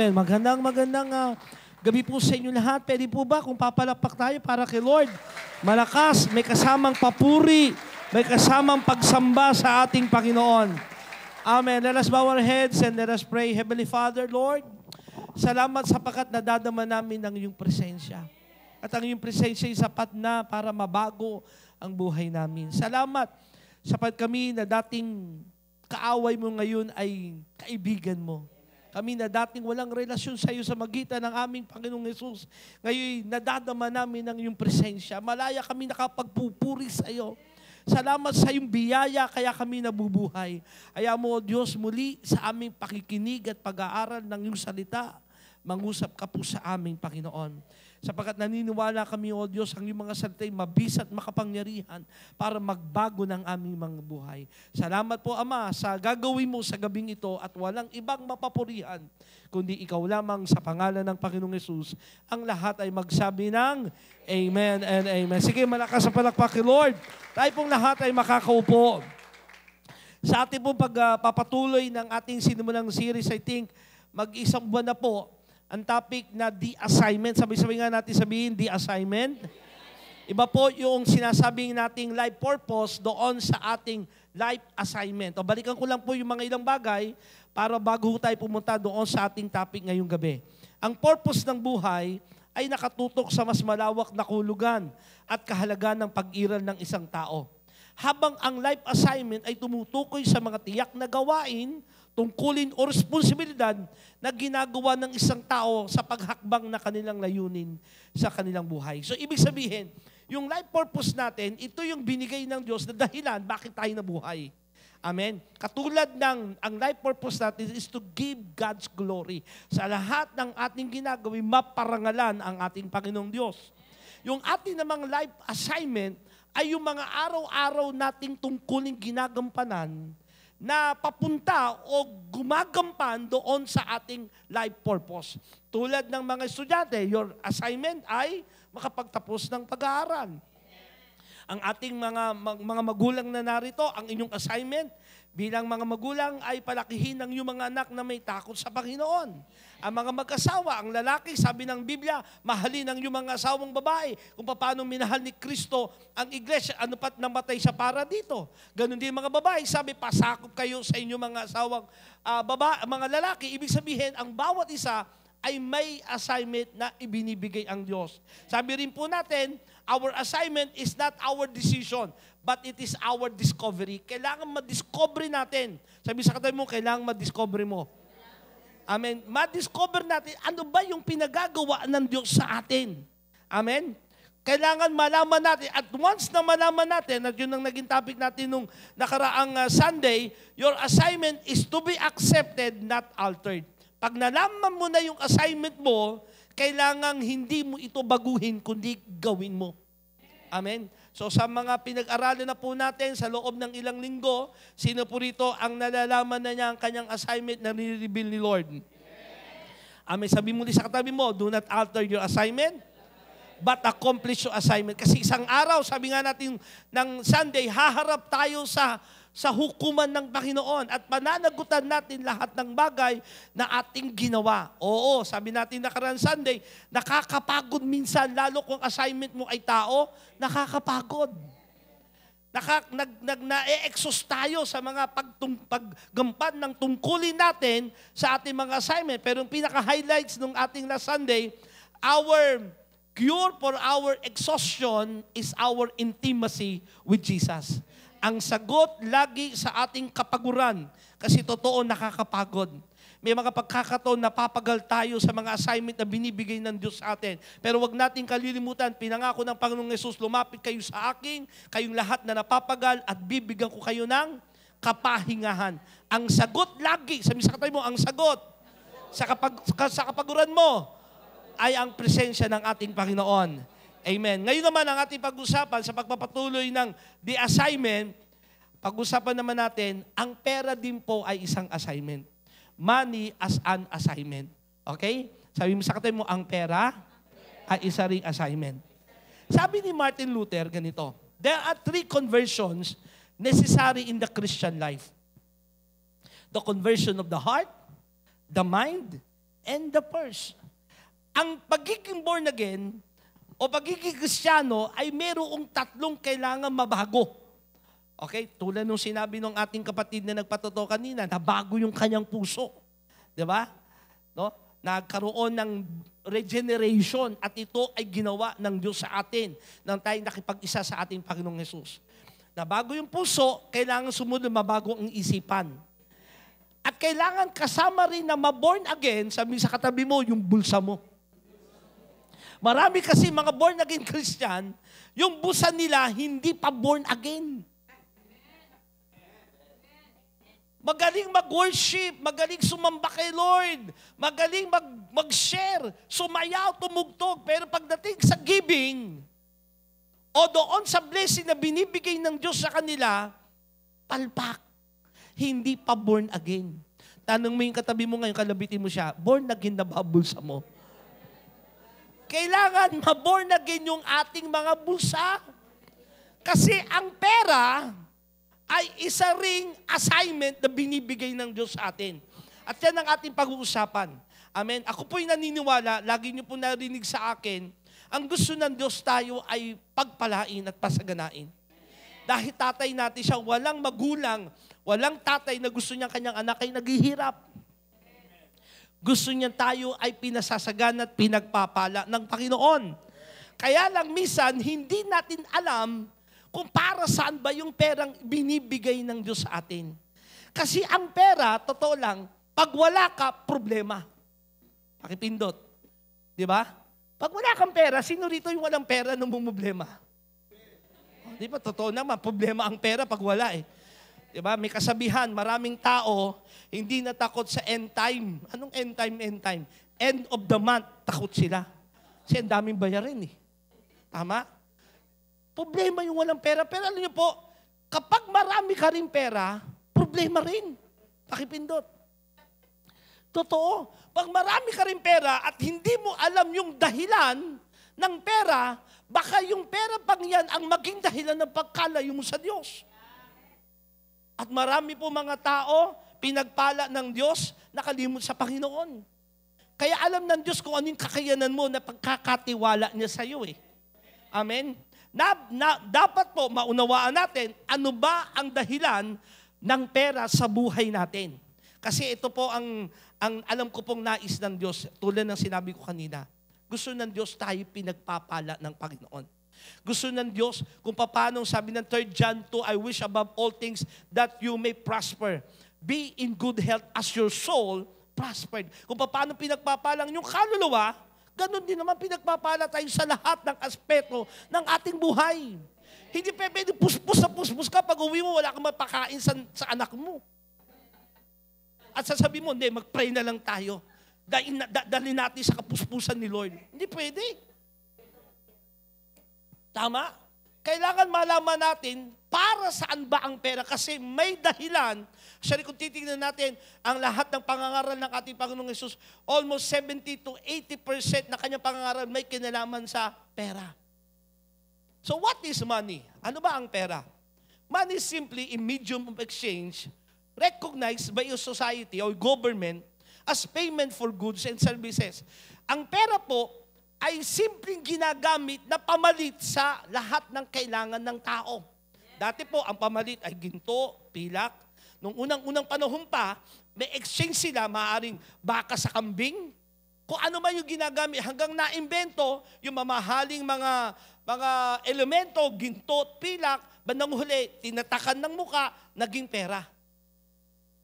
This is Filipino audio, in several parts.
Amen. Magandang magandang uh, gabi po sa inyo lahat. Pwede po ba kung papalapak tayo para kay Lord? Malakas, may kasamang papuri, may kasamang pagsamba sa ating Panginoon. Amen. Let us bow our heads and let us pray. Heavenly Father, Lord, salamat sapagkat nadadama namin ang iyong presensya. At ang iyong presensya ay sapat na para mabago ang buhay namin. Salamat sapagkat kami na dating kaaway mo ngayon ay kaibigan mo kami na dating walang relasyon sa iyo sa magitan ng aming Panginoong Yesus, ngayon nadadama namin ang iyong presensya. Malaya kami nakapagpupuri sa iyo. Salamat sa iyong biyaya, kaya kami nabubuhay. Aya mo, o Diyos, muli sa aming pakikinig at pag-aaral ng iyong salita, mangusap ka po sa aming Panginoon sapagkat naniniwala kami, O Diyos, ang iyong mga salita ay mabisa at makapangyarihan para magbago ng aming mga buhay. Salamat po, Ama, sa gagawin mo sa gabing ito at walang ibang mapapurihan, kundi ikaw lamang sa pangalan ng Panginoong Yesus, ang lahat ay magsabi ng Amen and Amen. Sige, malakas sa palakpak Lord. Tayo pong lahat ay makakaupo. Sa ating pong pagpapatuloy uh, ng ating sinimulang series, I think, mag-isang buwan na po, ang topic na the assignment. Sabi-sabi nga natin sabihin, the assignment. Iba po yung sinasabing nating life purpose doon sa ating life assignment. O balikan ko lang po yung mga ilang bagay para bago tayo pumunta doon sa ating topic ngayong gabi. Ang purpose ng buhay ay nakatutok sa mas malawak na kulugan at kahalaga ng pag-iral ng isang tao. Habang ang life assignment ay tumutukoy sa mga tiyak na gawain tungkulin o responsibilidad na ginagawa ng isang tao sa paghakbang na kanilang layunin sa kanilang buhay. So ibig sabihin, yung life purpose natin, ito yung binigay ng Diyos na dahilan bakit tayo nabuhay. Amen. Katulad ng ang life purpose natin is to give God's glory. Sa lahat ng ating ginagawin, maparangalan ang ating Panginoong Diyos. Yung ating namang life assignment ay yung mga araw-araw nating tungkuling ginagampanan na papunta o gumagampan doon sa ating life purpose. Tulad ng mga estudyante, your assignment ay makapagtapos ng pag-aaral. Ang ating mga mga magulang na narito, ang inyong assignment Bilang mga magulang ay palakihin ang iyong mga anak na may takot sa Panginoon. Ang mga mag-asawa, ang lalaki, sabi ng Biblia, mahalin ang iyong mga asawang babae kung paano minahal ni Kristo ang iglesia, ano pat namatay siya para dito. Ganon din mga babae, sabi, pasakop kayo sa inyong mga asawang uh, baba, mga lalaki. Ibig sabihin, ang bawat isa ay may assignment na ibinibigay ang Diyos. Sabi rin po natin, Our assignment is not our decision, but it is our discovery. Kailangan madiscovery natin. Sabi sa katabi mo, kailangan madiscovery mo. Amen. Madiscover natin ano ba yung pinagagawa ng Diyos sa atin. Amen. Kailangan malaman natin. At once na malaman natin, at yun ang naging topic natin nung nakaraang uh, Sunday, your assignment is to be accepted, not altered. Pag nalaman mo na yung assignment mo, kailangan hindi mo ito baguhin, kundi gawin mo. Amen. So sa mga pinag-aralan na po natin sa loob ng ilang linggo, sino po rito ang nalalaman na niya ang kanyang assignment na nireveal ni Lord? Amen. Sabi mo sa katabi mo, do not alter your assignment, but accomplish your assignment. Kasi isang araw, sabi nga natin, ng Sunday, haharap tayo sa sa hukuman ng Panginoon at pananagutan natin lahat ng bagay na ating ginawa. Oo, sabi natin nakaraan Sunday, nakakapagod minsan, lalo kung assignment mo ay tao, nakakapagod. Naka, nag, nag, na-exhaust tayo sa mga pagtung, paggampan ng tungkulin natin sa ating mga assignment. Pero yung pinaka-highlights ng ating last Sunday, our cure for our exhaustion is our intimacy with Jesus. Ang sagot lagi sa ating kapaguran kasi totoo nakakapagod. May mga pagkakataon na papagal tayo sa mga assignment na binibigay ng Diyos sa atin. Pero wag nating kalilimutan, pinangako ng Panginoong Yesus, lumapit kayo sa akin, kayong lahat na napapagal at bibigyan ko kayo ng kapahingahan. Ang sagot lagi, sa katay mo, ang sagot sa, kapag, sa kapaguran mo, ay ang presensya ng ating Panginoon. Amen. Ngayon naman ang ating pag-usapan sa pagpapatuloy ng the assignment, pag-usapan naman natin, ang pera din po ay isang assignment. Money as an assignment. Okay? Sabi mo sa katay mo, ang pera ay isa ring assignment. Sabi ni Martin Luther ganito, There are three conversions necessary in the Christian life. The conversion of the heart, the mind, and the purse ang pagiging born again o pagiging kristyano ay merong tatlong kailangan mabago. Okay? Tulad nung sinabi ng ating kapatid na nagpatotoo kanina, nabago yung kanyang puso. Di ba? No? Nagkaroon ng regeneration at ito ay ginawa ng Diyos sa atin nang tayong nakipag-isa sa ating Panginoong Yesus. Nabago yung puso, kailangan sumunod mabago ang isipan. At kailangan kasama rin na maborn again, sabi sa katabi mo, yung bulsa mo. Marami kasi mga born again Christian, yung busa nila hindi pa born again. Magaling mag-worship, magaling sumamba kay Lord, magaling mag- mag-share, sumayaw, tumugtog. Pero pagdating sa giving, o doon sa blessing na binibigay ng Diyos sa kanila, palpak. Hindi pa born again. Tanong mo yung katabi mo ngayon, kalabitin mo siya, born again na bubbles mo. Kailangan maborn again yung ating mga bulsa. Kasi ang pera ay isa ring assignment na binibigay ng Diyos sa atin. At yan ang ating pag-uusapan. Amen. Ako po'y naniniwala, lagi niyo po narinig sa akin, ang gusto ng Diyos tayo ay pagpalain at pasaganain. Dahil tatay natin siya, walang magulang, walang tatay na gusto niyang kanyang anak ay naghihirap. Gusto niya tayo ay pinasasagan at pinagpapala ng Panginoon. Kaya lang misan, hindi natin alam kung para saan ba yung perang binibigay ng Diyos sa atin. Kasi ang pera, totoo lang, pag wala ka, problema. Pakipindot. Di ba? Pag wala kang pera, sino rito yung walang pera nung problema? Oh, di ba? Totoo naman, problema ang pera pag wala eh ba? Diba? May kasabihan, maraming tao hindi natakot sa end time. Anong end time, end time? End of the month, takot sila. Kasi ang daming bayarin eh. Tama? Problema yung walang pera. Pero alam niyo po, kapag marami ka rin pera, problema rin. Pakipindot. Totoo. Pag marami ka rin pera at hindi mo alam yung dahilan ng pera, baka yung pera pang yan ang maging dahilan ng pagkalayo mo sa Diyos. At marami po mga tao, pinagpala ng Diyos, nakalimot sa Panginoon. Kaya alam ng Diyos kung anong kakayanan mo na pagkakatiwala niya sa iyo eh. Amen? Na, na, dapat po maunawaan natin ano ba ang dahilan ng pera sa buhay natin. Kasi ito po ang, ang alam ko pong nais ng Diyos, tulad ng sinabi ko kanina. Gusto ng Diyos tayo pinagpapala ng Panginoon. Gusto ng Diyos kung paano, sabi ng 3 John 2, I wish above all things that you may prosper. Be in good health as your soul prospered. Kung paano pinagpapalang yung kaluluwa, ganun din naman pinagpapala tayo sa lahat ng aspeto ng ating buhay. Hindi pa pwede puspos na puspos ka pag uwi mo, wala kang mapakain sa, sa anak mo. At sasabihin mo, hindi, mag-pray na lang tayo. Dali, da, dali natin sa kapuspusan ni Lord. Hindi pwede. Tama? Kailangan malaman natin para saan ba ang pera kasi may dahilan. Actually, kung titignan natin ang lahat ng pangangaral ng ating Panginoong Yesus, almost 70 to 80% na kanyang pangangaral may kinalaman sa pera. So what is money? Ano ba ang pera? Money is simply a medium of exchange recognized by a society or government as payment for goods and services. Ang pera po ay simpleng ginagamit na pamalit sa lahat ng kailangan ng tao. Dati po, ang pamalit ay ginto, pilak. Nung unang-unang panahon pa, may exchange sila, maaaring baka sa kambing, kung ano man yung ginagamit hanggang naimbento yung mamahaling mga mga elemento, ginto, pilak, bandang huli, tinatakan ng muka, naging pera.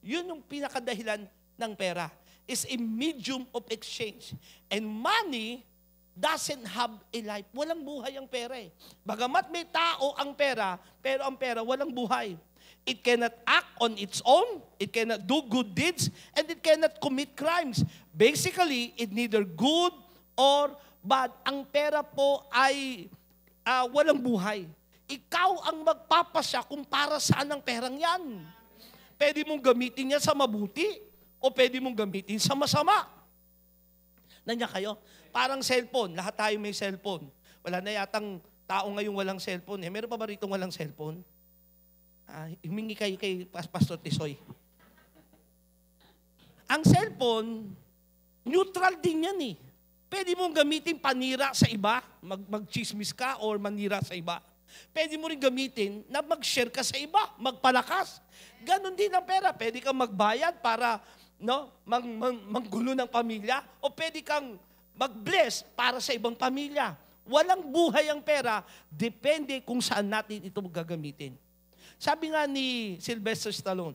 Yun yung pinakadahilan ng pera. is a medium of exchange. And money doesn't have a life. Walang buhay ang pera eh. Bagamat may tao ang pera, pero ang pera walang buhay. It cannot act on its own, it cannot do good deeds, and it cannot commit crimes. Basically, it neither good or bad. Ang pera po ay uh, walang buhay. Ikaw ang magpapasya kung para saan ang perang yan. Pwede mong gamitin yan sa mabuti o pwede mong gamitin sa masama. Nanya kayo? Parang cellphone, lahat tayo may cellphone. Wala na yatang tao ngayon walang cellphone. Eh, meron pa ba rito walang cellphone? Ah, humingi kayo kay Pastor Tisoy. Ang cellphone, neutral din yan eh. Pwede mong gamitin panira sa iba, mag magchismis ka or manira sa iba. Pwede mo rin gamitin na mag-share ka sa iba, magpalakas. Ganon din ang pera. Pwede kang magbayad para no, mang, mang, manggulo ng pamilya o pwede kang mag-bless para sa ibang pamilya. Walang buhay ang pera, depende kung saan natin ito gagamitin. Sabi nga ni Sylvester Stallone,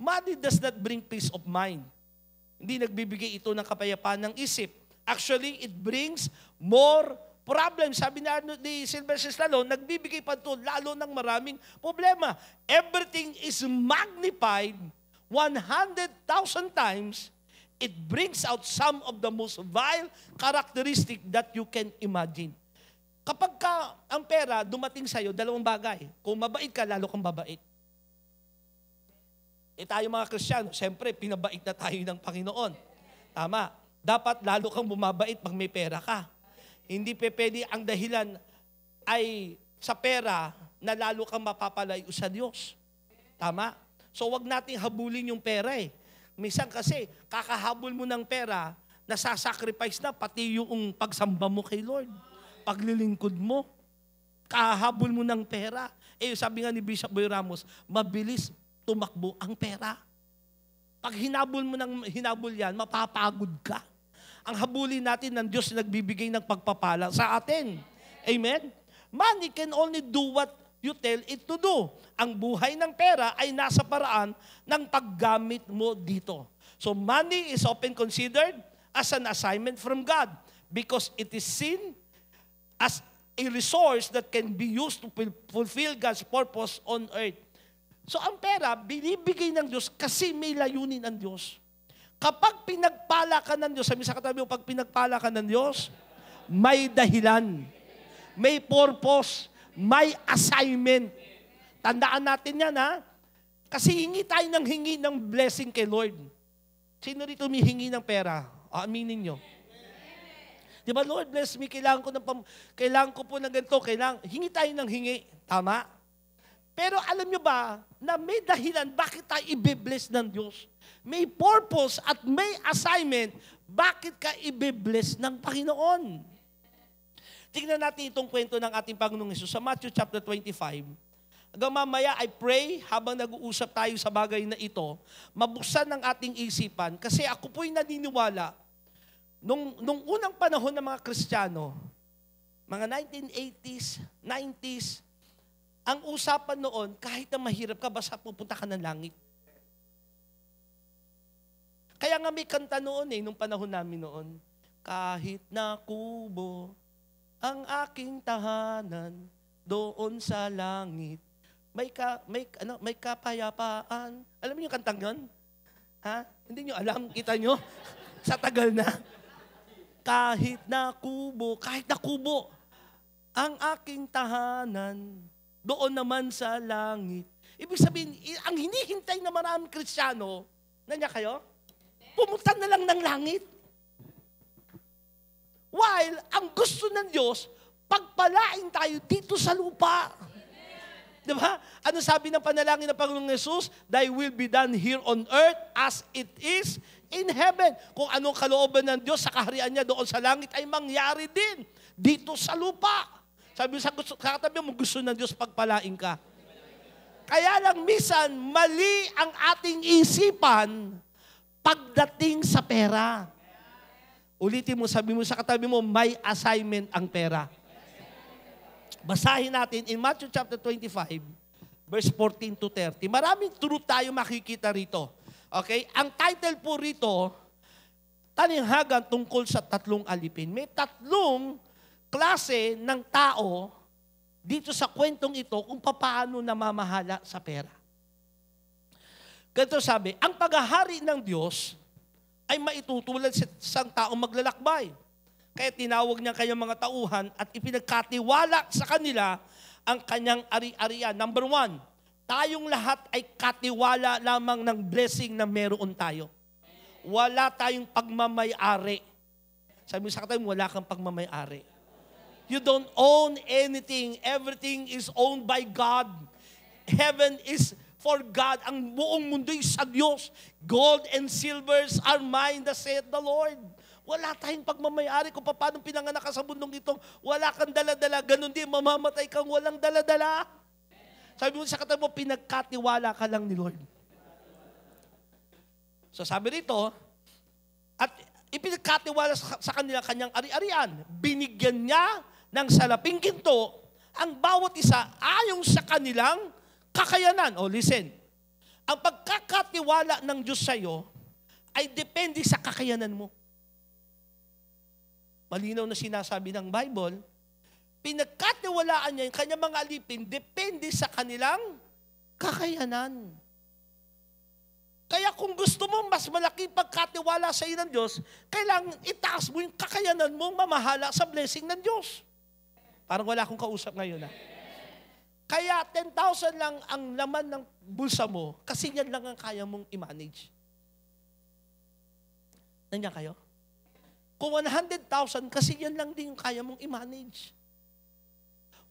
money does not bring peace of mind. Hindi nagbibigay ito ng kapayapaan ng isip. Actually, it brings more problems. Sabi na ni Sylvester Stallone, nagbibigay pa ito lalo ng maraming problema. Everything is magnified 100,000 times it brings out some of the most vile characteristic that you can imagine. Kapag ka ang pera dumating sa iyo, dalawang bagay. Kung mabait ka, lalo kang babait. Eh tayo mga Kristiyano, siyempre, pinabait na tayo ng Panginoon. Tama. Dapat lalo kang bumabait pag may pera ka. Hindi pe pwede ang dahilan ay sa pera na lalo kang mapapalayo sa Diyos. Tama? So wag nating habulin yung pera eh. Minsan kasi, kakahabol mo ng pera, nasasacrifice na pati yung pagsamba mo kay Lord. Paglilingkod mo. Kahabol mo ng pera. Eh, sabi nga ni Bishop Boy Ramos, mabilis tumakbo ang pera. Pag hinabol mo ng hinabol yan, mapapagod ka. Ang habulin natin ng Diyos na nagbibigay ng pagpapala sa atin. Amen? Money can only do what you tell it to do. Ang buhay ng pera ay nasa paraan ng paggamit mo dito. So money is often considered as an assignment from God because it is seen as a resource that can be used to fulfill God's purpose on earth. So ang pera, binibigay ng Diyos kasi may layunin ang Diyos. Kapag pinagpala ka ng Diyos, sabi sa katabi mo, pag pinagpala ka ng Diyos, may dahilan, may purpose, may assignment. Tandaan natin yan ha. Kasi hingi tayo ng hingi ng blessing kay Lord. Sino rito humihingi ng pera? Aminin nyo. Di ba, Lord, bless me. Kailangan ko, ng pam- kailangan ko po ng ganito. Kailangan, hingi tayo ng hingi. Tama? Pero alam nyo ba na may dahilan bakit tayo ibibless ng Diyos? May purpose at may assignment bakit ka ibibless ng Panginoon. Tingnan natin itong kwento ng ating Panginoong Yesus sa Matthew chapter 25. Hanggang mamaya, I pray, habang nag-uusap tayo sa bagay na ito, mabuksan ng ating isipan kasi ako po'y naniniwala nung, nung unang panahon ng mga Kristiyano, mga 1980s, 90s, ang usapan noon, kahit na mahirap ka, basta pupunta ka ng langit. Kaya nga may kanta noon eh, nung panahon namin noon. Kahit na kubo, ang aking tahanan doon sa langit. May ka, may ano, may kapayapaan. Alam niyo yung kantang 'yon? Ha? Hindi niyo alam, kita niyo? sa tagal na. Kahit na kubo, kahit na kubo, ang aking tahanan doon naman sa langit. Ibig sabihin, ang hinihintay na maraming Kristiyano, nanya kayo? Pumunta na lang ng langit. While, ang gusto ng Diyos, pagpalain tayo dito sa lupa. Di ba? Ano sabi ng panalangin ng Panginoong Yesus? Thy will be done here on earth as it is in heaven. Kung anong kalooban ng Diyos sa kaharian niya doon sa langit ay mangyari din dito sa lupa. Sabi sa gusto, katabi mo, gusto ng Diyos pagpalain ka. Kaya lang misan, mali ang ating isipan pagdating sa pera. Ulitin mo, sabi mo sa katabi mo, may assignment ang pera. Basahin natin in Matthew chapter 25, verse 14 to 30. Maraming truth tayo makikita rito. Okay? Ang title po rito, Taninghagan tungkol sa tatlong alipin. May tatlong klase ng tao dito sa kwentong ito kung paano namamahala sa pera. Ganito sabi, ang paghahari ng Diyos ay maitutulad sa isang taong maglalakbay. Kaya tinawag niya kanyang mga tauhan at ipinagkatiwala sa kanila ang kanyang ari-arian. Number one, tayong lahat ay katiwala lamang ng blessing na meron tayo. Wala tayong pagmamayari. Sabi mo sa katayo, wala kang pagmamayari. You don't own anything. Everything is owned by God. Heaven is For God, ang buong mundo'y sa Diyos. Gold and silvers are mine, the saith the Lord. Wala tayong pagmamayari kung paano pinanganak ka sa mundong ito. Wala kang daladala. Ganun din, mamamatay kang walang daladala. Sabi mo sa katabi mo, pinagkatiwala ka lang ni Lord. So sabi rito, at ipinagkatiwala sa, sa kanila kanyang ari-arian. Binigyan niya ng salaping ginto ang bawat isa ayong sa kanilang kakayanan. O, oh, listen. Ang pagkakatiwala ng Diyos sa iyo ay depende sa kakayanan mo. Malinaw na sinasabi ng Bible, pinagkatiwalaan niya yung kanyang mga alipin depende sa kanilang kakayanan. Kaya kung gusto mo mas malaki pagkatiwala sa iyo ng Diyos, kailangan itaas mo yung kakayanan mo mamahala sa blessing ng Diyos. Parang wala akong kausap ngayon. Ah. Kaya 10,000 lang ang laman ng bulsa mo kasi yan lang ang kaya mong i-manage. Nandiyan kayo? Kung 100,000 kasi yan lang din yung kaya mong i-manage.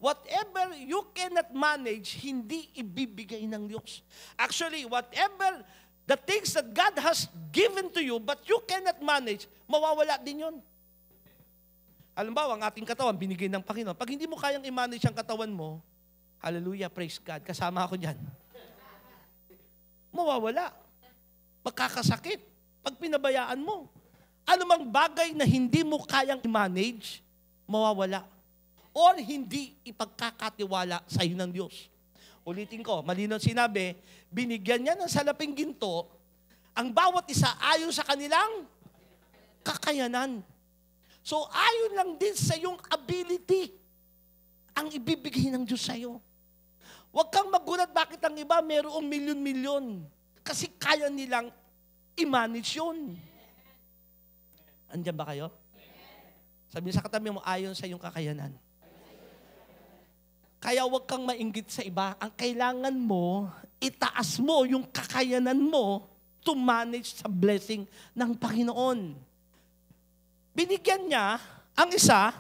Whatever you cannot manage, hindi ibibigay ng Diyos. Actually, whatever the things that God has given to you but you cannot manage, mawawala din yun. Halimbawa, ang ating katawan, binigay ng Panginoon. Pag hindi mo kayang i-manage ang katawan mo, Hallelujah, praise God. Kasama ako dyan. Mawawala. Magkakasakit. Pag pinabayaan mo. Anumang bagay na hindi mo kayang manage, mawawala. Or hindi ipagkakatiwala sa iyo ng Diyos. Ulitin ko, malino sinabi, binigyan niya ng salaping ginto ang bawat isa ayon sa kanilang kakayanan. So ayon lang din sa iyong ability ang ibibigay ng Diyos sa iyo. Huwag kang magulat bakit ang iba mayroong milyon-milyon. Kasi kaya nilang i-manage yun. Andiyan ba kayo? Sabi sa katabi mo, ayon sa iyong kakayanan. Kaya huwag kang mainggit sa iba. Ang kailangan mo, itaas mo yung kakayanan mo to manage sa blessing ng Panginoon. Binigyan niya ang isa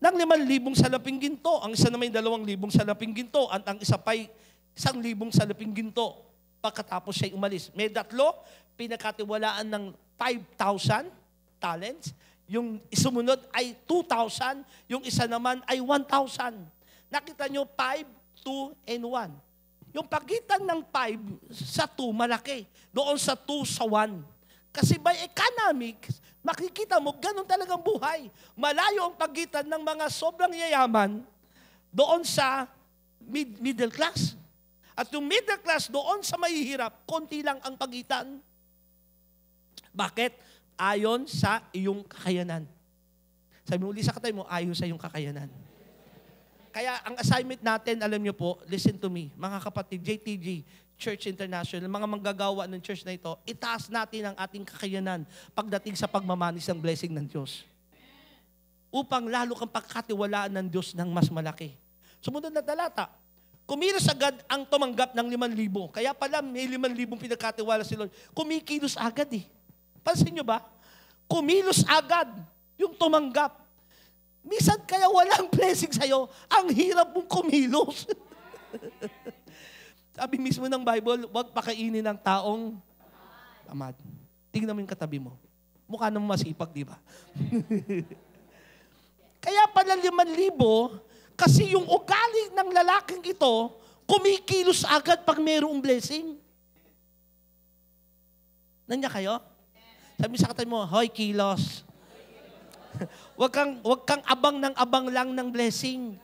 ng liman libong salaping ginto. Ang isa naman dalawang libong salaping ginto at ang isa pa'y isang libong salaping ginto pagkatapos siya'y umalis. May datlo, pinakatiwalaan ng 5,000 talents. Yung sumunod ay 2,000. Yung isa naman ay 1,000. Nakita nyo, 5, 2, and 1. Yung pagitan ng 5 sa 2, malaki. Doon sa 2 sa 1. Kasi by economics, Makikita mo, ganun talagang buhay. Malayo ang pagitan ng mga sobrang yayaman doon sa mid- middle class. At yung middle class doon sa mahihirap, konti lang ang pagitan. Bakit? Ayon sa iyong kakayanan. Sabi mo, uli sa katay mo, ayon sa iyong kakayanan. Kaya ang assignment natin, alam niyo po, listen to me, mga kapatid, JTG, Church International, mga manggagawa ng church na ito, itaas natin ang ating kakayanan pagdating sa pagmamanis ng blessing ng Diyos. Upang lalo kang pagkatiwalaan ng Diyos ng mas malaki. Sumunod na talata, Kumilos agad ang tumanggap ng 5,000. Kaya pala may 5,000 pinagkatiwala si Lord. Kumikilos agad eh. Pansin nyo ba? Kumilos agad yung tumanggap. Misan kaya walang blessing sa'yo, ang hirap mong kumilos. Sabi mismo ng Bible, huwag pakainin ng taong tamad. Tingnan mo yung katabi mo. Mukha naman masipag, di ba? Kaya pala liman libo, kasi yung ugali ng lalaking ito, kumikilos agad pag mayroong blessing. Nandiyan kayo? Sabi sa katabi mo, Hoy, kilos. wag kang, wag kang abang ng abang lang ng blessing.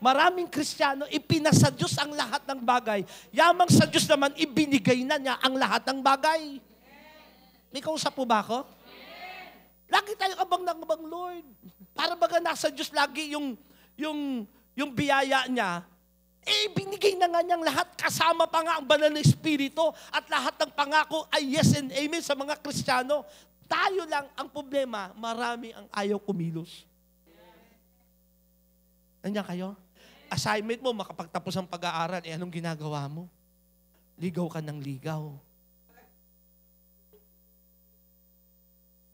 Maraming Kristiyano, ipinasa Diyos ang lahat ng bagay. Yamang sa Diyos naman, ibinigay na niya ang lahat ng bagay. May kausap po ba ako? Lagi tayo abang ng abang Lord. Para baga nasa Diyos lagi yung, yung, yung biyaya niya. Eh, binigay na nga niyang lahat. Kasama pa nga ang banal na Espiritu at lahat ng pangako ay yes and amen sa mga Kristiyano. Tayo lang ang problema, marami ang ayaw kumilos. Nandiyan kayo? assignment mo, makapagtapos ang pag-aaral, eh anong ginagawa mo? Ligaw ka ng ligaw.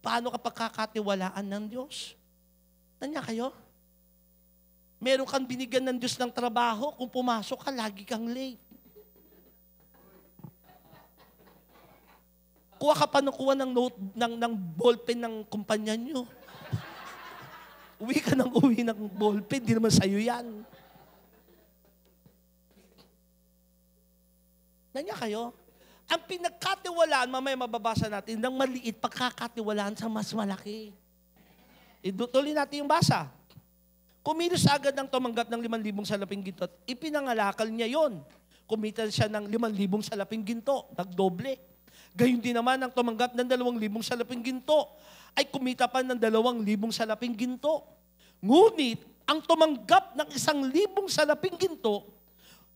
Paano ka pagkakatiwalaan ng Diyos? Tanya kayo? Meron kang binigyan ng Diyos ng trabaho, kung pumasok ka, lagi kang late. Kuha ka pa ng kuha ng, note, ng, ng ballpen ng kumpanya nyo. uwi ka ng uwi ng ballpen, di naman sa'yo yan. Ganyan kayo. Ang pinagkatiwalaan, mamaya mababasa natin, ng maliit pagkakatiwalaan sa mas malaki. Ituloy natin yung basa. Kumilos agad ang tumanggap ng 5,000 salaping ginto at ipinangalakal niya yon. Kumita siya ng 5,000 salaping ginto, nagdoble. Gayun din naman ang tumanggap ng 2,000 salaping ginto ay kumita pa ng 2,000 salaping ginto. Ngunit ang tumanggap ng 1,000 salaping ginto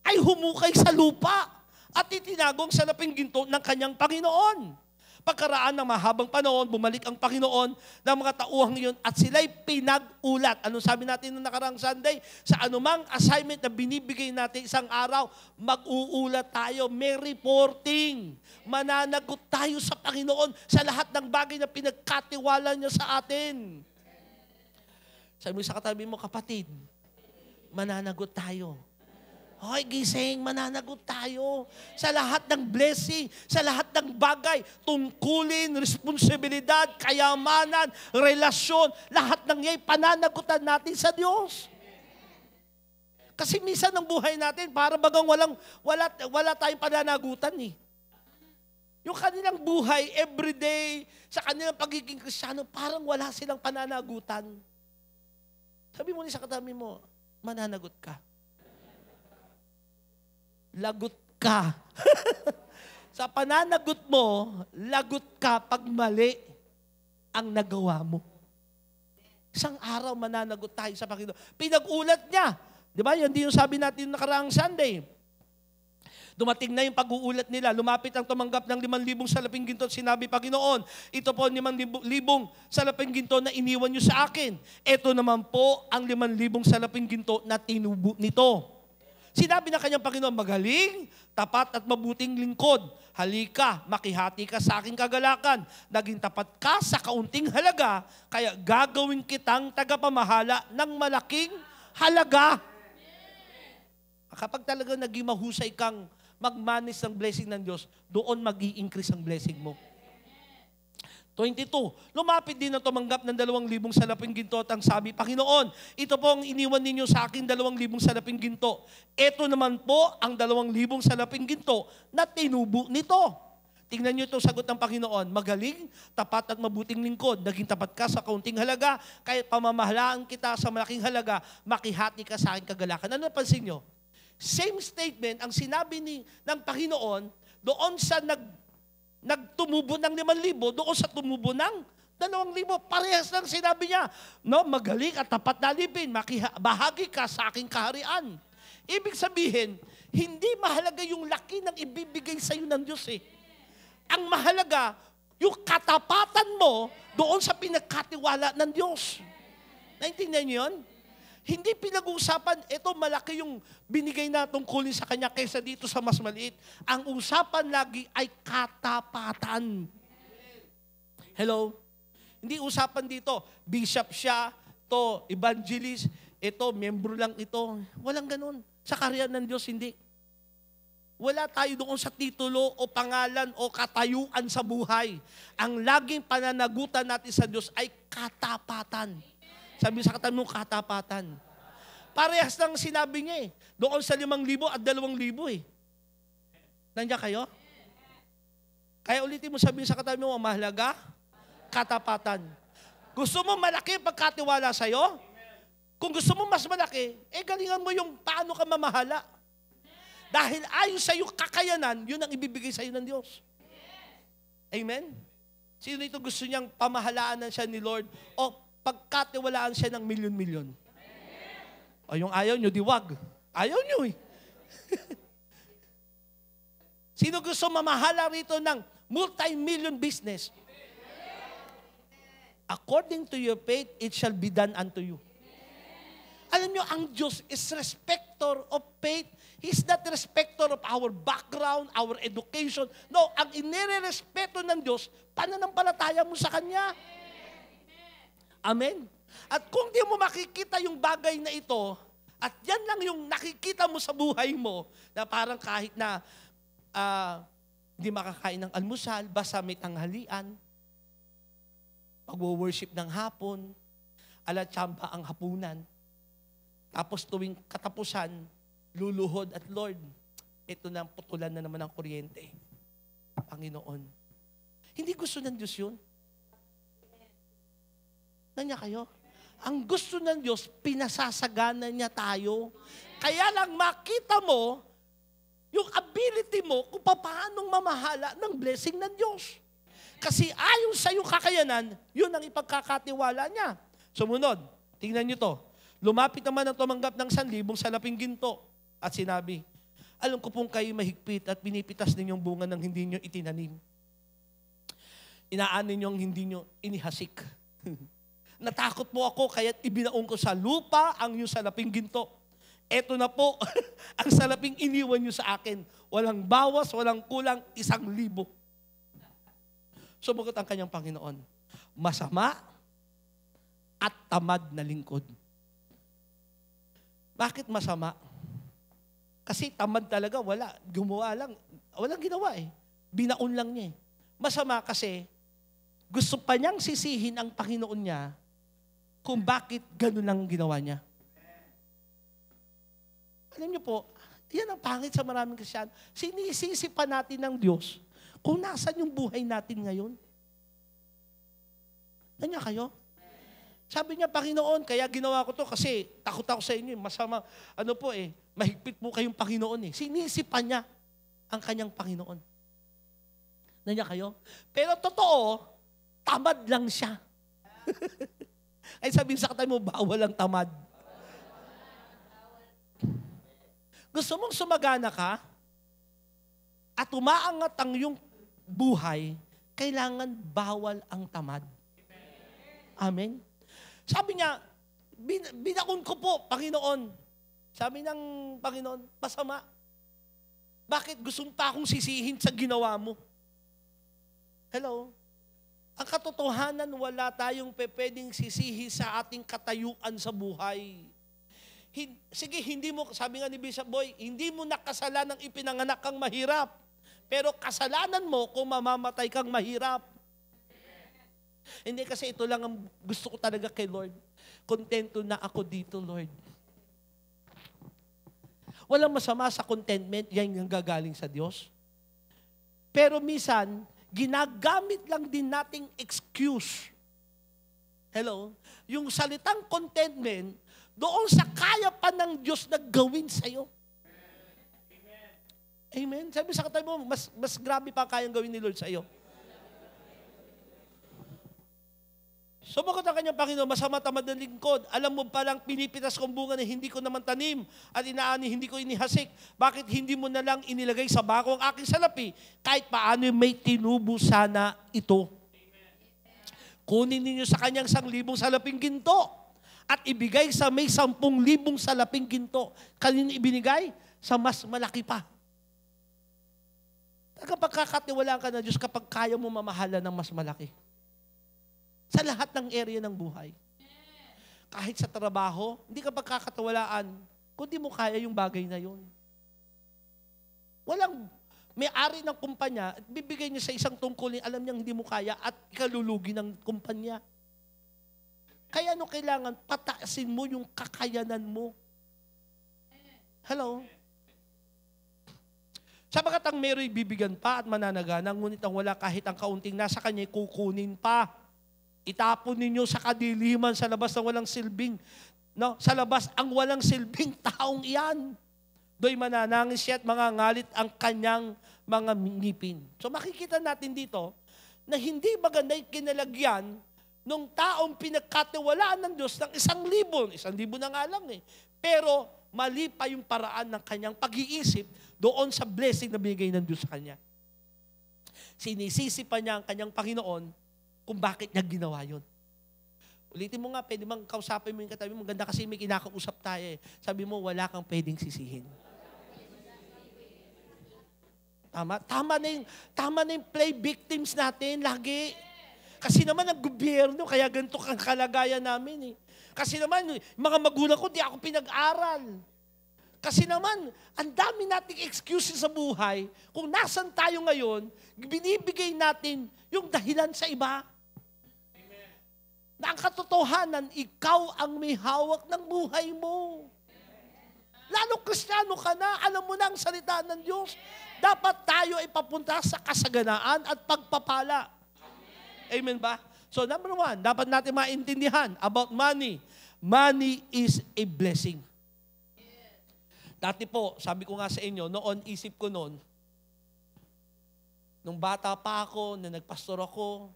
ay humukay sa lupa at itinagong sa laping ginto ng kanyang Panginoon. Pagkaraan ng mahabang panahon, bumalik ang Panginoon ng mga tauhang iyon at sila'y pinag-ulat. Anong sabi natin noong nakaraang Sunday? Sa anumang assignment na binibigay natin isang araw, mag-uulat tayo, may reporting. Mananagot tayo sa Panginoon sa lahat ng bagay na pinagkatiwala niya sa atin. Sabi mo sa katabi mo, kapatid, mananagot tayo Hoy, gising, mananagot tayo sa lahat ng blessing, sa lahat ng bagay, tungkulin, responsibilidad, kayamanan, relasyon, lahat ng yan, pananagutan natin sa Diyos. Kasi minsan ang buhay natin, para bagang walang, wala, wala tayong pananagutan eh. Yung kanilang buhay, everyday, sa kanilang pagiging kristyano, parang wala silang pananagutan. Sabi mo ni sa katabi mo, mananagot ka lagot ka. sa pananagot mo, lagot ka pag mali ang nagawa mo. Isang araw mananagot tayo sa Panginoon. Pinag-ulat niya. Di ba? Yan din yung sabi natin nakaraang Sunday. Dumating na yung pag-uulat nila. Lumapit ang tumanggap ng 5,000 salaping ginto at sinabi, Panginoon, ito po ang 5,000 salaping ginto na iniwan niyo sa akin. Ito naman po ang 5,000 salaping ginto na tinubo nito. Sinabi na kanyang Panginoon, magaling, tapat at mabuting lingkod. Halika, makihati ka sa aking kagalakan. Naging tapat ka sa kaunting halaga, kaya gagawin kitang tagapamahala ng malaking halaga. Ah, kapag talaga naging mahusay kang magmanis ng blessing ng Diyos, doon mag increase ang blessing mo. 22. Lumapit din na tumanggap ng dalawang libong salaping ginto at ang sabi, Panginoon, ito po ang iniwan ninyo sa akin dalawang libong salaping ginto. Ito naman po ang dalawang libong salaping ginto na tinubo nito. Tingnan niyo itong sagot ng Panginoon. Magaling, tapat at mabuting lingkod. Naging tapat ka sa kaunting halaga. Kahit pamamahalaan kita sa malaking halaga, makihati ka sa akin kagalakan. Ano napansin niyo? Same statement ang sinabi ni, ng Panginoon doon sa nag nagtumubo ng 5,000 doon sa tumubo ng 2,000. Parehas lang sinabi niya, no, magaling at tapat na libin, bahagi ka sa aking kaharian. Ibig sabihin, hindi mahalaga yung laki ng ibibigay sa iyo ng Diyos eh. Ang mahalaga, yung katapatan mo doon sa pinagkatiwala ng Diyos. Naintindihan niyo yun? Hindi pinag-uusapan, ito malaki yung binigay na tungkulin sa kanya kaysa dito sa mas maliit. Ang usapan lagi ay katapatan. Hello? Hindi usapan dito, bishop siya, to evangelist, ito, membro lang ito. Walang ganun. Sa karya ng Diyos, hindi. Wala tayo doon sa titulo o pangalan o katayuan sa buhay. Ang laging pananagutan natin sa Diyos ay katapatan. Sabi sa katabi katapatan. Parehas lang sinabi niya eh. Doon sa limang libo at dalawang libo eh. Nandiyan kayo? Kaya ulitin mo sabihin sa katabi mo, mahalaga, katapatan. Gusto mo malaki pagkatiwala sa'yo? Kung gusto mo mas malaki, eh galingan mo yung paano ka mamahala. Dahil ayon sa iyo kakayanan, yun ang ibibigay sa iyo ng Diyos. Amen? Sino ito gusto niyang pamahalaan siya ni Lord? O pagkatiwalaan siya ng milyon-milyon. O oh, yung ayaw nyo, diwag. Ayaw nyo eh. Sino gusto mamahala rito ng multi-million business? According to your faith, it shall be done unto you. Alam nyo, ang Diyos is respecter of faith. He's not respecter of our background, our education. No, ang inire-respeto ng Dos, pananampalataya mo sa Kanya. Amen. Amen. At kung di mo makikita yung bagay na ito, at yan lang yung nakikita mo sa buhay mo, na parang kahit na uh, hindi makakain ng almusal, basta may tanghalian, pagwo-worship ng hapon, ala alatsamba ang hapunan. Tapos tuwing katapusan, luluhod at Lord, ito na putulan na naman ng kuryente. Panginoon. Hindi gusto ng Diyos yun. Nakita niya kayo? Ang gusto ng Diyos, pinasasagana niya tayo. Kaya lang makita mo, yung ability mo kung paano mamahala ng blessing ng Diyos. Kasi ayon sa iyong kakayanan, yun ang ipagkakatiwala niya. Sumunod, tingnan niyo to. Lumapit naman ang tumanggap ng sanlibong sa laping ginto at sinabi, Alam ko pong kayo mahigpit at binipitas ninyong bunga ng hindi nyo itinanim. Inaanin nyo ang hindi nyo inihasik. Natakot po ako kaya ibinaon ko sa lupa ang iyong salaping ginto. Eto na po ang salaping iniwan niyo sa akin. Walang bawas, walang kulang, isang libo. Sumagot ang kanyang Panginoon, masama at tamad na lingkod. Bakit masama? Kasi tamad talaga, wala. Gumawa lang. Walang ginawa eh. Binaon lang niya eh. Masama kasi gusto pa niyang sisihin ang Panginoon niya kung bakit ganun ang ginawa niya. Alam niyo po, yan ang pangit sa maraming Kristiyan. Sinisisi pa natin ng Diyos kung nasan yung buhay natin ngayon. Ganyan kayo? Sabi niya, Panginoon, kaya ginawa ko to kasi takot ako sa inyo. Eh. Masama, ano po eh, mahigpit po kayong Panginoon eh. Sinisipan niya ang kanyang Panginoon. Ganyan kayo? Pero totoo, tamad lang siya. Ay sabi sa katabi mo, bawal ang tamad. Gusto mong sumagana ka at umaangat ang iyong buhay, kailangan bawal ang tamad. Amen? Sabi niya, bin, binakon ko po, Panginoon. Sabi ng Panginoon, pasama. Bakit gusto pa akong sisihin sa ginawa mo? Hello? Ang katotohanan, wala tayong pwedeng sisihi sa ating katayuan sa buhay. Sige, hindi mo, sabi nga ni Bishop Boy, hindi mo nakasalanan ipinanganak kang mahirap. Pero kasalanan mo kung mamamatay kang mahirap. Hindi kasi ito lang ang gusto ko talaga kay Lord. Kontento na ako dito, Lord. Walang masama sa contentment, yan yung gagaling sa Diyos. Pero misan, Ginagamit lang din nating excuse. Hello? Yung salitang contentment, doon sa kaya pa ng Diyos na gawin sa'yo. Amen. Amen. Sabi sa katay mo, mas, mas grabe pa kayang gawin ni Lord sa'yo. Amen. Sumagot ang kanyang Panginoon, masama tamad ng lingkod. Alam mo palang pinipitas kong bunga na hindi ko naman tanim at inaani hindi ko inihasik. Bakit hindi mo na lang inilagay sa bako ang aking salapi? Eh? Kahit paano eh, may tinubo sana ito. Kunin ninyo sa kanyang sanglibong salaping ginto at ibigay sa may sampung libong salaping ginto. Kanino ibinigay? Sa mas malaki pa. Kapag kakatiwalaan ka na Diyos, kapag kaya mo mamahala ng mas malaki. Sa lahat ng area ng buhay. Kahit sa trabaho, hindi ka pagkakatawalaan, kundi mo kaya yung bagay na yun. Walang may-ari ng kumpanya at bibigay niya sa isang tungkulin, alam niya hindi mo kaya at ikalulugi ng kumpanya. Kaya ano kailangan? Pataasin mo yung kakayanan mo. Hello? Sabagat ang mero'y bibigyan pa at mananaga, ngunit ang wala kahit ang kaunting nasa kanya, kukunin pa. Itapon ninyo sa kadiliman sa labas ng walang silbing. No, sa labas ang walang silbing taong iyan. Do'y mananangis siya at mangangalit ang kanyang mga ngipin. So makikita natin dito na hindi maganda'y kinalagyan nung taong pinagkatiwalaan ng Diyos ng isang libo. Isang libo na nga lang eh. Pero mali pa yung paraan ng kanyang pag-iisip doon sa blessing na binigay ng Diyos sa kanya. Sinisisi pa niya ang kanyang Panginoon kung bakit niya ginawa yon. Ulitin mo nga, pwede bang kausapin mo yung katabi mo, ganda kasi may kinakausap tayo eh. Sabi mo, wala kang pwedeng sisihin. Tama? Tama na yung, tama na yung play victims natin lagi. Kasi naman ang gobyerno, kaya ganito ang kalagayan namin eh. Kasi naman, mga magulang ko, di ako pinag-aral. Kasi naman, ang dami nating excuses sa buhay. Kung nasan tayo ngayon, binibigay natin yung dahilan sa iba. Amen. Na ang katotohanan, ikaw ang may hawak ng buhay mo. Lalo kristyano ka na, alam mo na ang salita ng Diyos. Dapat tayo ay papunta sa kasaganaan at pagpapala. Amen ba? So number one, dapat natin maintindihan about money. Money is a blessing. Dati po, sabi ko nga sa inyo, noon, isip ko noon, Nung bata pa ako, na nagpastor ako,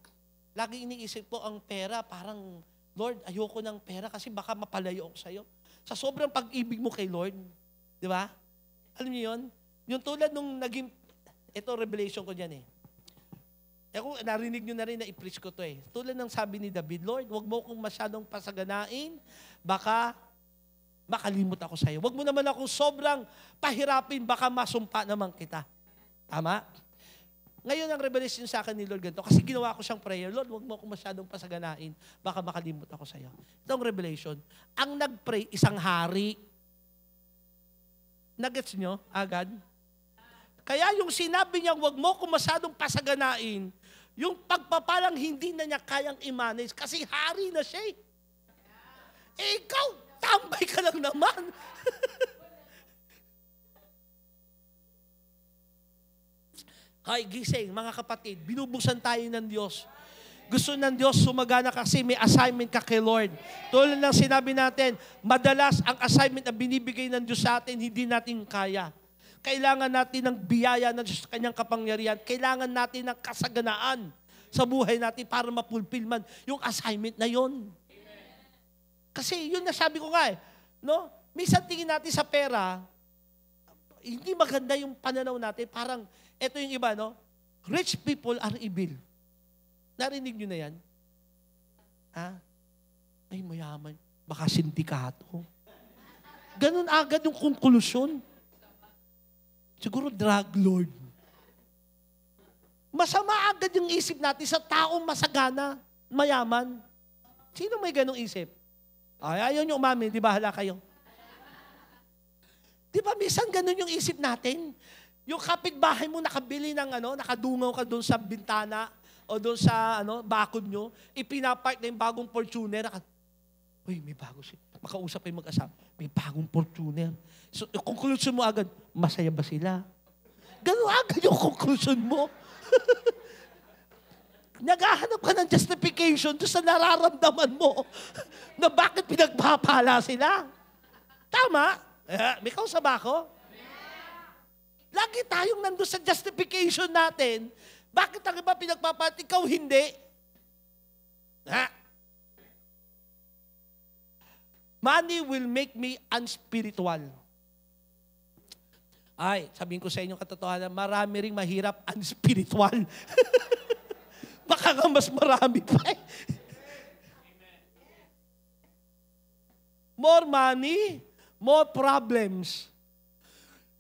lagi iniisip ko ang pera, parang, Lord, ayoko ng pera kasi baka mapalayo ako sa'yo. Sa sobrang pag-ibig mo kay Lord, di ba? Alam niyo yun? Yung tulad nung naging, ito revelation ko dyan eh. Ako, narinig nyo na rin na i-preach ko to eh. Tulad ng sabi ni David, Lord, wag mo akong masyadong pasaganain, baka makalimot ako sa'yo. Wag mo naman akong sobrang pahirapin, baka masumpa naman kita. Tama? Ngayon ang revelation sa akin ni Lord ganito, kasi ginawa ko siyang prayer, Lord, huwag mo ako masyadong pasaganain, baka makalimot ako sa iyo. Itong revelation, ang nagpray isang hari. Nagets nyo agad? Kaya yung sinabi niya, huwag mo ako masyadong pasaganain, yung pagpapalang hindi na niya kayang i-manage kasi hari na siya Eh, eh ikaw, tambay ka lang naman. Hay, gising, mga kapatid, binubusan tayo ng Diyos. Gusto ng Diyos sumagana kasi may assignment ka kay Lord. Tulad ng sinabi natin, madalas ang assignment na binibigay ng Diyos sa atin, hindi natin kaya. Kailangan natin ng biyaya ng Diyos sa kanyang kapangyarihan. Kailangan natin ng kasaganaan sa buhay natin para mapulpilman yung assignment na yon. Kasi yun na sabi ko nga eh, no? Minsan tingin natin sa pera, hindi maganda yung pananaw natin. Parang ito yung iba, no? Rich people are evil. Narinig nyo na yan? Ha? Ah, ay, mayaman. Baka sindikato. Ganun agad yung konklusyon. Siguro drug lord. Masama agad yung isip natin sa taong masagana, mayaman. Sino may ganong isip? Ay, ayaw nyo umamin, di ba hala kayo? Di ba, misan ganun yung isip natin? Yung kapitbahay mo nakabili ng ano, nakadungaw ka doon sa bintana o doon sa ano, bakod nyo, ipinapark na yung bagong Fortuner. Uy, may bago si Makausap kayo mag-asawa. May bagong Fortuner. So, yung conclusion mo agad, masaya ba sila? Ganun agad yung conclusion mo. Naghahanap ka ng justification doon sa nararamdaman mo na bakit pinagpapala sila. Tama? Eh, may kausap ako? Lagi tayong nandun sa justification natin. Bakit ang iba pinagpapat, ikaw hindi? Ha? Money will make me unspiritual. Ay, sabihin ko sa inyo katotohanan, marami ring mahirap unspiritual. Baka nga mas marami pa eh. More money, more problems.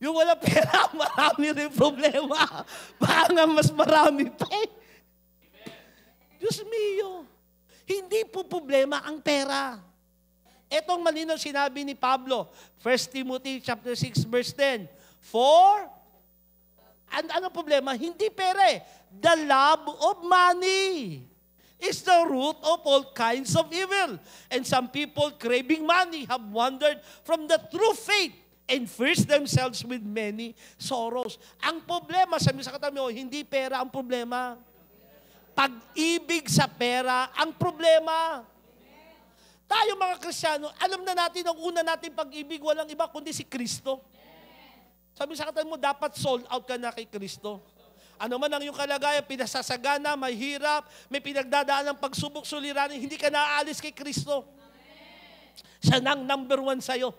Yung wala pera, marami rin problema. Baka nga mas marami pa eh. Diyos mio, hindi po problema ang pera. Etong malinaw sinabi ni Pablo, 1 Timothy chapter 6 verse 10. For and ano problema? Hindi pera eh. The love of money is the root of all kinds of evil. And some people craving money have wandered from the true faith and first themselves with many sorrows. Ang problema, sabi sa katabi mo, hindi pera ang problema. Pag-ibig sa pera ang problema. Tayo mga Kristiyano, alam na natin ang una natin pag-ibig, walang iba kundi si Kristo. Sabi sa katabi mo, dapat sold out ka na kay Kristo. Ano man ang iyong kalagayan, pinasasagana, mahirap, may pinagdadaan ng pagsubok, suliranin, hindi ka naaalis kay Kristo. Siya nang ang number one sa'yo.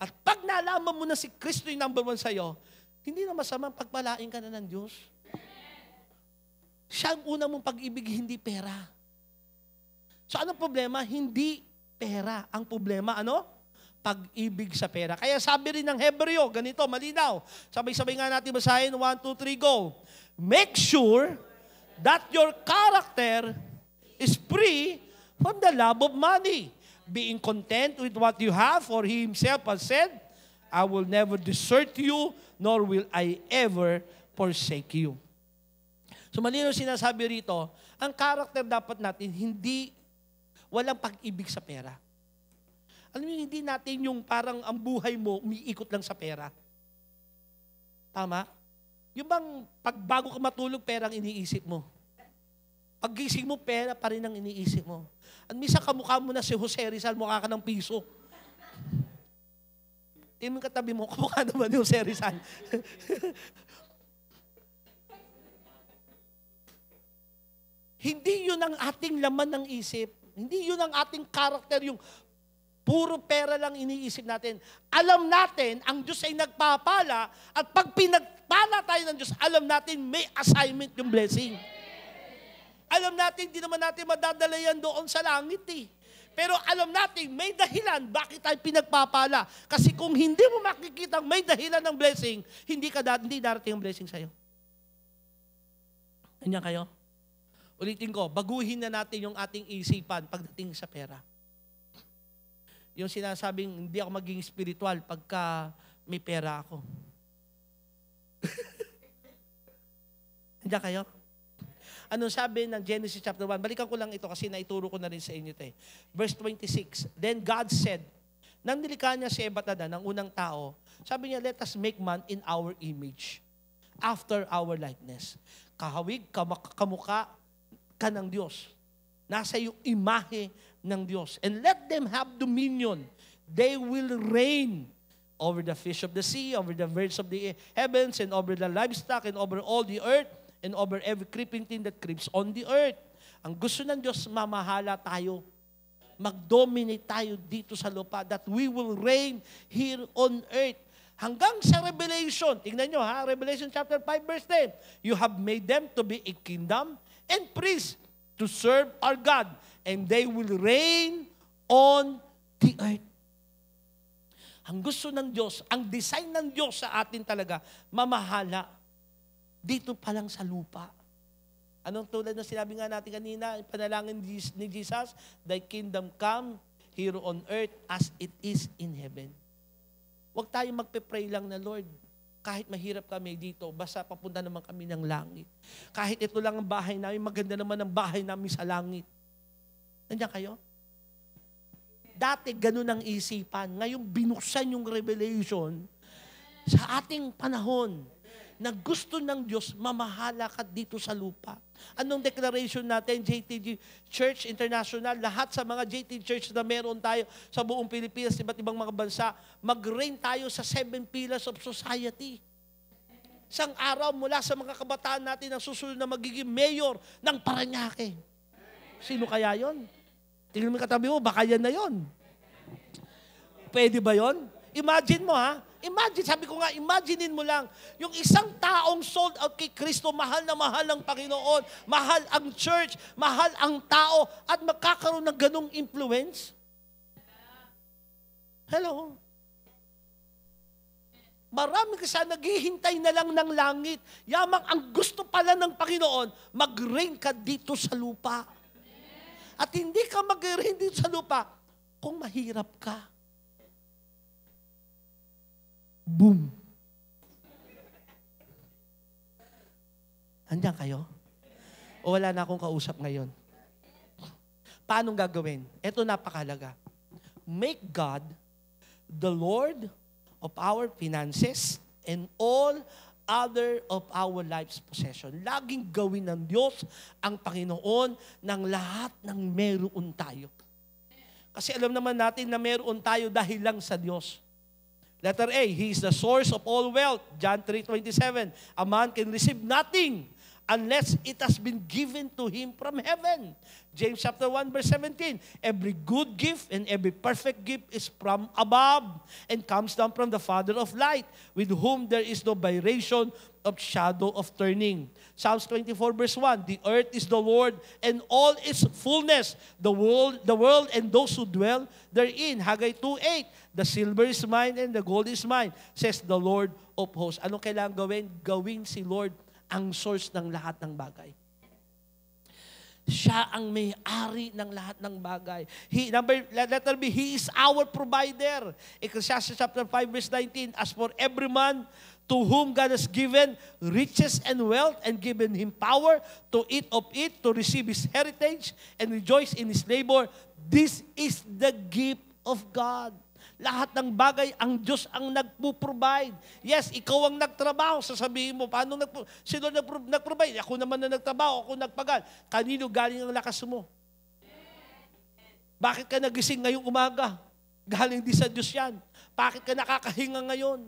At pag nalaman mo na si Kristo yung number one sa'yo, hindi na masama pagpalain ka na ng Diyos. Siya ang una mong pag-ibig, hindi pera. So anong problema? Hindi pera. Ang problema, ano? Pag-ibig sa pera. Kaya sabi rin ng Hebreo, ganito, malinaw. Sabay-sabay nga natin basahin, 1, 2, 3, go. Make sure that your character is free from the love of money being content with what you have, for He Himself has said, I will never desert you, nor will I ever forsake you. So malinaw sinasabi rito, ang character dapat natin, hindi, walang pag-ibig sa pera. Alam mo, hindi natin yung parang ang buhay mo, umiikot lang sa pera. Tama? Yung bang pagbago ka matulog, perang iniisip mo. Paggising mo, pera pa rin ang iniisip mo. At minsan kamukha mo na si Jose Rizal, mukha ka ng piso. Tingnan katabi mo, kamukha naman ni Jose Rizal. Hindi yun ang ating laman ng isip. Hindi yun ang ating karakter, yung puro pera lang iniisip natin. Alam natin, ang Diyos ay nagpapala at pag pinagpala tayo ng Diyos, alam natin may assignment yung blessing. Alam natin, hindi naman natin madadala yan doon sa langit eh. Pero alam natin, may dahilan bakit tayo pinagpapala. Kasi kung hindi mo makikita may dahilan ng blessing, hindi ka da- hindi darating ang blessing sa'yo. Ganyan kayo? Ulitin ko, baguhin na natin yung ating isipan pagdating sa pera. Yung sinasabing, hindi ako maging spiritual pagka may pera ako. Nandiyan kayo? Anong sabi ng Genesis chapter 1? Balikan ko lang ito kasi naituro ko na rin sa inyo ito eh. Verse 26, Then God said, nang nilikha niya si Eva Tada, ang unang tao, sabi niya, let us make man in our image, after our likeness. Kahawig, kamuka ka ng Diyos. Nasa yung imahe ng Diyos. And let them have dominion. They will reign over the fish of the sea, over the birds of the heavens, and over the livestock, and over all the earth, and over every creeping thing that creeps on the earth. Ang gusto ng Diyos, mamahala tayo. Magdominate tayo dito sa lupa that we will reign here on earth. Hanggang sa Revelation, tingnan nyo ha, Revelation chapter 5 verse 10, You have made them to be a kingdom and priests to serve our God, and they will reign on the earth. Ang gusto ng Diyos, ang design ng Diyos sa atin talaga, mamahala dito pa lang sa lupa. Anong tulad na sinabi nga natin kanina, panalangin ni Jesus, Thy kingdom come here on earth as it is in heaven. Huwag tayo magpe-pray lang na, Lord, kahit mahirap kami dito, basta papunta naman kami ng langit. Kahit ito lang ang bahay namin, maganda naman ang bahay namin sa langit. Nandiyan kayo? Dati ganun ang isipan. Ngayon binuksan yung revelation sa ating panahon na gusto ng Diyos mamahala ka dito sa lupa. Anong declaration natin, JTG Church International, lahat sa mga JT Church na meron tayo sa buong Pilipinas, iba't ibang mga bansa, mag-reign tayo sa seven pillars of society. Sang araw mula sa mga kabataan natin ang susunod na magiging mayor ng Paranaque. Sino kaya yon? Tingnan mo katabi mo, baka yan na yon. Pwede ba yon? Imagine mo ha, Imagine, sabi ko nga, imaginein mo lang, yung isang taong sold out kay Kristo, mahal na mahal ang Panginoon, mahal ang church, mahal ang tao, at magkakaroon ng ganong influence? Hello? Marami kasi naghihintay na lang ng langit. Yamang ang gusto pala ng Panginoon, mag-reign ka dito sa lupa. At hindi ka mag-reign dito sa lupa kung mahirap ka. Boom! Andiyan kayo? O wala na akong kausap ngayon? Paano gagawin? Ito napakalaga. Make God the Lord of our finances and all other of our life's possession. Laging gawin ng Diyos ang Panginoon ng lahat ng meron tayo. Kasi alam naman natin na meron tayo dahil lang sa Diyos. Letter A, He is the source of all wealth. John 3.27, A man can receive nothing unless it has been given to him from heaven. James chapter 1 verse 17. Every good gift and every perfect gift is from above and comes down from the Father of light, with whom there is no variation of shadow of turning. Psalms 24 verse 1, The earth is the Lord and all its fullness, the world, the world and those who dwell therein. Haggai 2.8, The silver is mine and the gold is mine, says the Lord of hosts. Ano kailangan gawin? Gawin si Lord ang source ng lahat ng bagay. Siya ang may-ari ng lahat ng bagay. He, number, letter be, He is our provider. Ecclesiastes chapter 5 verse 19, As for every man to whom God has given riches and wealth and given him power to eat of it, to receive his heritage, and rejoice in his labor. This is the gift of God. Lahat ng bagay, ang Diyos ang nagpo-provide. Yes, ikaw ang nagtrabaho. Sasabihin mo, paano nagpo sino nagpro- nag-provide? Ako naman na nagtrabaho, ako nagpagal. Kanino galing ang lakas mo? Bakit ka nagising ngayong umaga? Galing di sa Diyos yan. Bakit ka nakakahinga ngayon?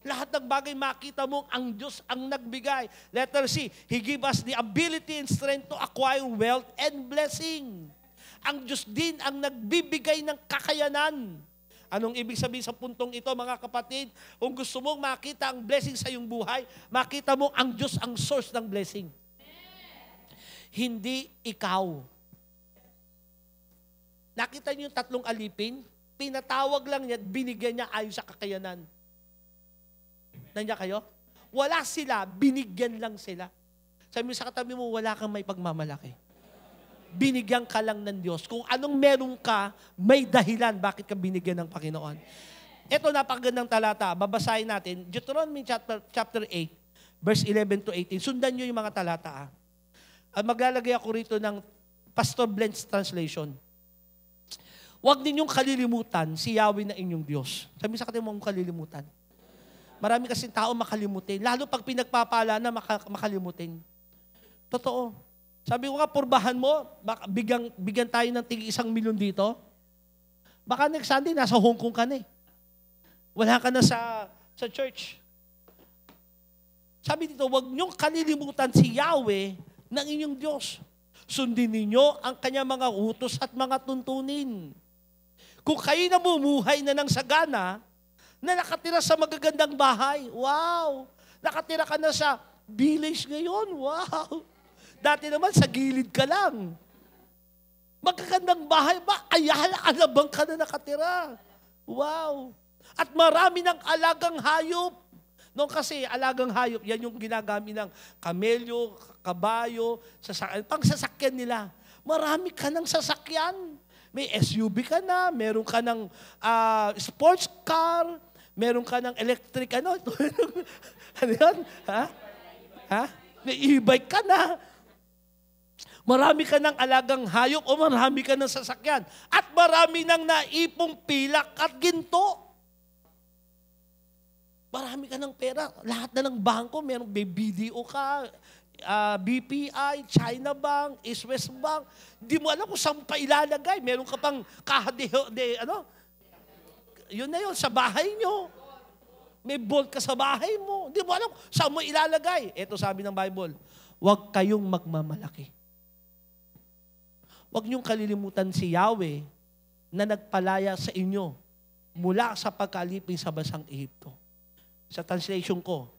Lahat ng bagay makita mo, ang Diyos ang nagbigay. Letter C, He give us the ability and strength to acquire wealth and blessing. Ang Diyos din ang nagbibigay ng kakayanan. Anong ibig sabihin sa puntong ito, mga kapatid? Kung gusto mong makita ang blessing sa iyong buhay, makita mo ang Diyos ang source ng blessing. Hindi ikaw. Nakita niyo yung tatlong alipin? Pinatawag lang niya at binigyan niya ayon sa kakayanan. Nandiyan kayo? Wala sila, binigyan lang sila. Sabi mo sa katabi mo, wala kang may pagmamalaki. Binigyan ka lang ng Diyos. Kung anong meron ka, may dahilan bakit ka binigyan ng Panginoon. Ito, napakagandang talata. Babasahin natin. Deuteronomy chapter, chapter 8, verse 11 to 18. Sundan nyo yung mga talata. Ah. At maglalagay ako rito ng Pastor Blend's translation. Huwag ninyong kalilimutan si Yahweh na inyong Diyos. Sabi sa katabi mo, kalilimutan. Marami kasing tao makalimutin. Lalo pag pinagpapala na maka, makalimutin. Totoo. Sabi ko nga, purbahan mo, baka bigyan, bigyan tayo ng tig isang milyon dito. Baka next Sunday, nasa Hong Kong ka na eh. Wala ka na sa, sa church. Sabi dito, huwag niyong kalilimutan si Yahweh ng inyong Diyos. Sundin ninyo ang kanyang mga utos at mga tuntunin. Kung kayo namumuhay na ng sagana, na nakatira sa magagandang bahay. Wow! Nakatira ka na sa village ngayon. Wow! Dati naman sa gilid ka lang. Magagandang bahay ba? Ayala, alabang ka na nakatira. Wow! At marami ng alagang hayop. Noon kasi, alagang hayop, yan yung ginagamit ng kamelyo, kabayo, sasakyan, pang sasakyan nila. Marami ka ng sasakyan. May SUV ka na, meron ka ng uh, sports car, meron ka ng electric, ano? ano yun? Ha? Ha? E-bike ka na. Marami ka ng alagang hayop o marami ka ng sasakyan. At marami ng naipong pilak at ginto. Marami ka ng pera. Lahat na ng bangko, merong BDO ka, uh, ah, BPI, China Bank, East West Bank. Hindi mo alam kung saan pa ilalagay. Meron ka pang kahade, de, ano, yun na yun, sa bahay nyo. May bolt ka sa bahay mo. Hindi mo alam saan mo ilalagay. Ito sabi ng Bible, huwag kayong magmamalaki. Huwag niyong kalilimutan si Yahweh na nagpalaya sa inyo mula sa pagkalipin sa basang Ehipto. Sa translation ko,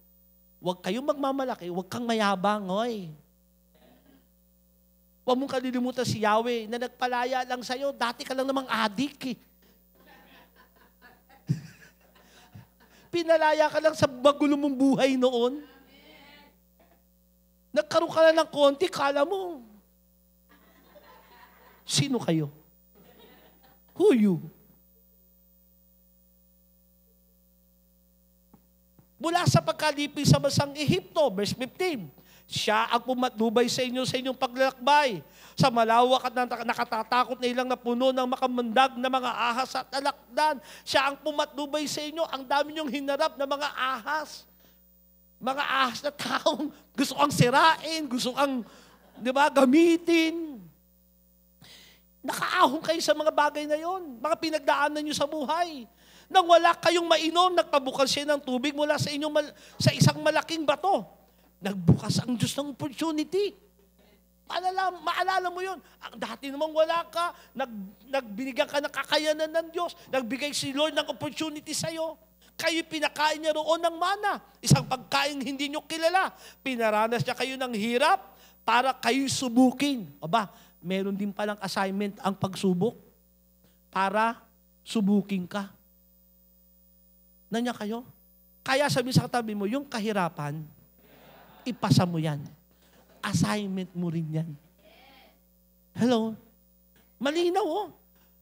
huwag kayong magmamalaki, huwag kang mayabang, oy. Huwag mong kalilimutan si Yahweh na nagpalaya lang sa iyo. Dati ka lang namang adik eh. pinalaya ka lang sa magulo mong buhay noon. Nagkaroon ka na ng konti, kala mo. Sino kayo? Who you? Mula sa pagkalipis sa basang Ehipto, verse 15, siya ang pumatnubay sa inyo sa inyong paglalakbay. Sa malawak at nakatatakot na ilang napuno ng makamandag na mga ahas at alakdan. Siya ang pumatnubay sa inyo. Ang dami niyong hinarap na mga ahas. Mga ahas na taong gusto kang sirain, gusto kang di ba, gamitin. Nakaahon kayo sa mga bagay na yon, mga pinagdaanan niyo sa buhay. Nang wala kayong mainom, nagpabukas siya ng tubig mula sa, inyong mal- sa isang malaking bato. Nagbukas ang Diyos ng opportunity. Maalala, maalala mo yun. Ang dati namang wala ka, nag, nagbinigyan ka ng kakayanan ng Diyos, nagbigay si Lord ng opportunity sa'yo. Kayo pinakain niya roon ng mana. Isang pagkain hindi niyo kilala. Pinaranas niya kayo ng hirap para kayo subukin. ba, meron din palang assignment ang pagsubok para subukin ka. Nanya kayo? Kaya sabi sa katabi mo, yung kahirapan, ipasa mo yan. Assignment mo rin yan. Hello? Malinaw oh.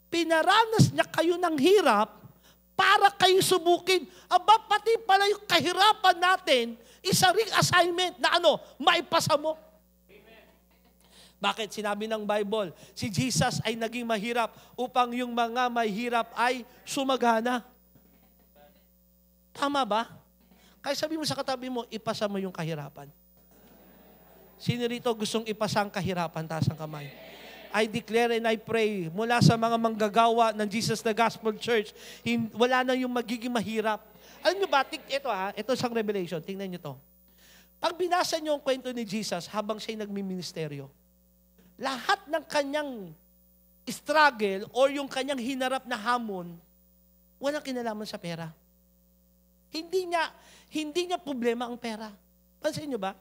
Pinaranas niya kayo ng hirap para kayo subukin. Aba, pati pala yung kahirapan natin, isa ring assignment na ano, maipasa mo. Amen. Bakit sinabi ng Bible, si Jesus ay naging mahirap upang yung mga mahirap ay sumagana? Tama ba? Kaya sabi mo sa katabi mo, ipasa mo yung kahirapan. Sino rito gustong ipasa ang kahirapan, taas ang kamay? I declare and I pray mula sa mga manggagawa ng Jesus the Gospel Church, hin- wala na yung magiging mahirap. Alam nyo ba, tig- ito ha, ah, ito isang revelation, tingnan nyo to. Pag binasa nyo ang kwento ni Jesus habang siya'y nagmi-ministeryo, lahat ng kanyang struggle or yung kanyang hinarap na hamon, walang kinalaman sa pera. Hindi niya, hindi niya problema ang pera. Pansin niyo ba?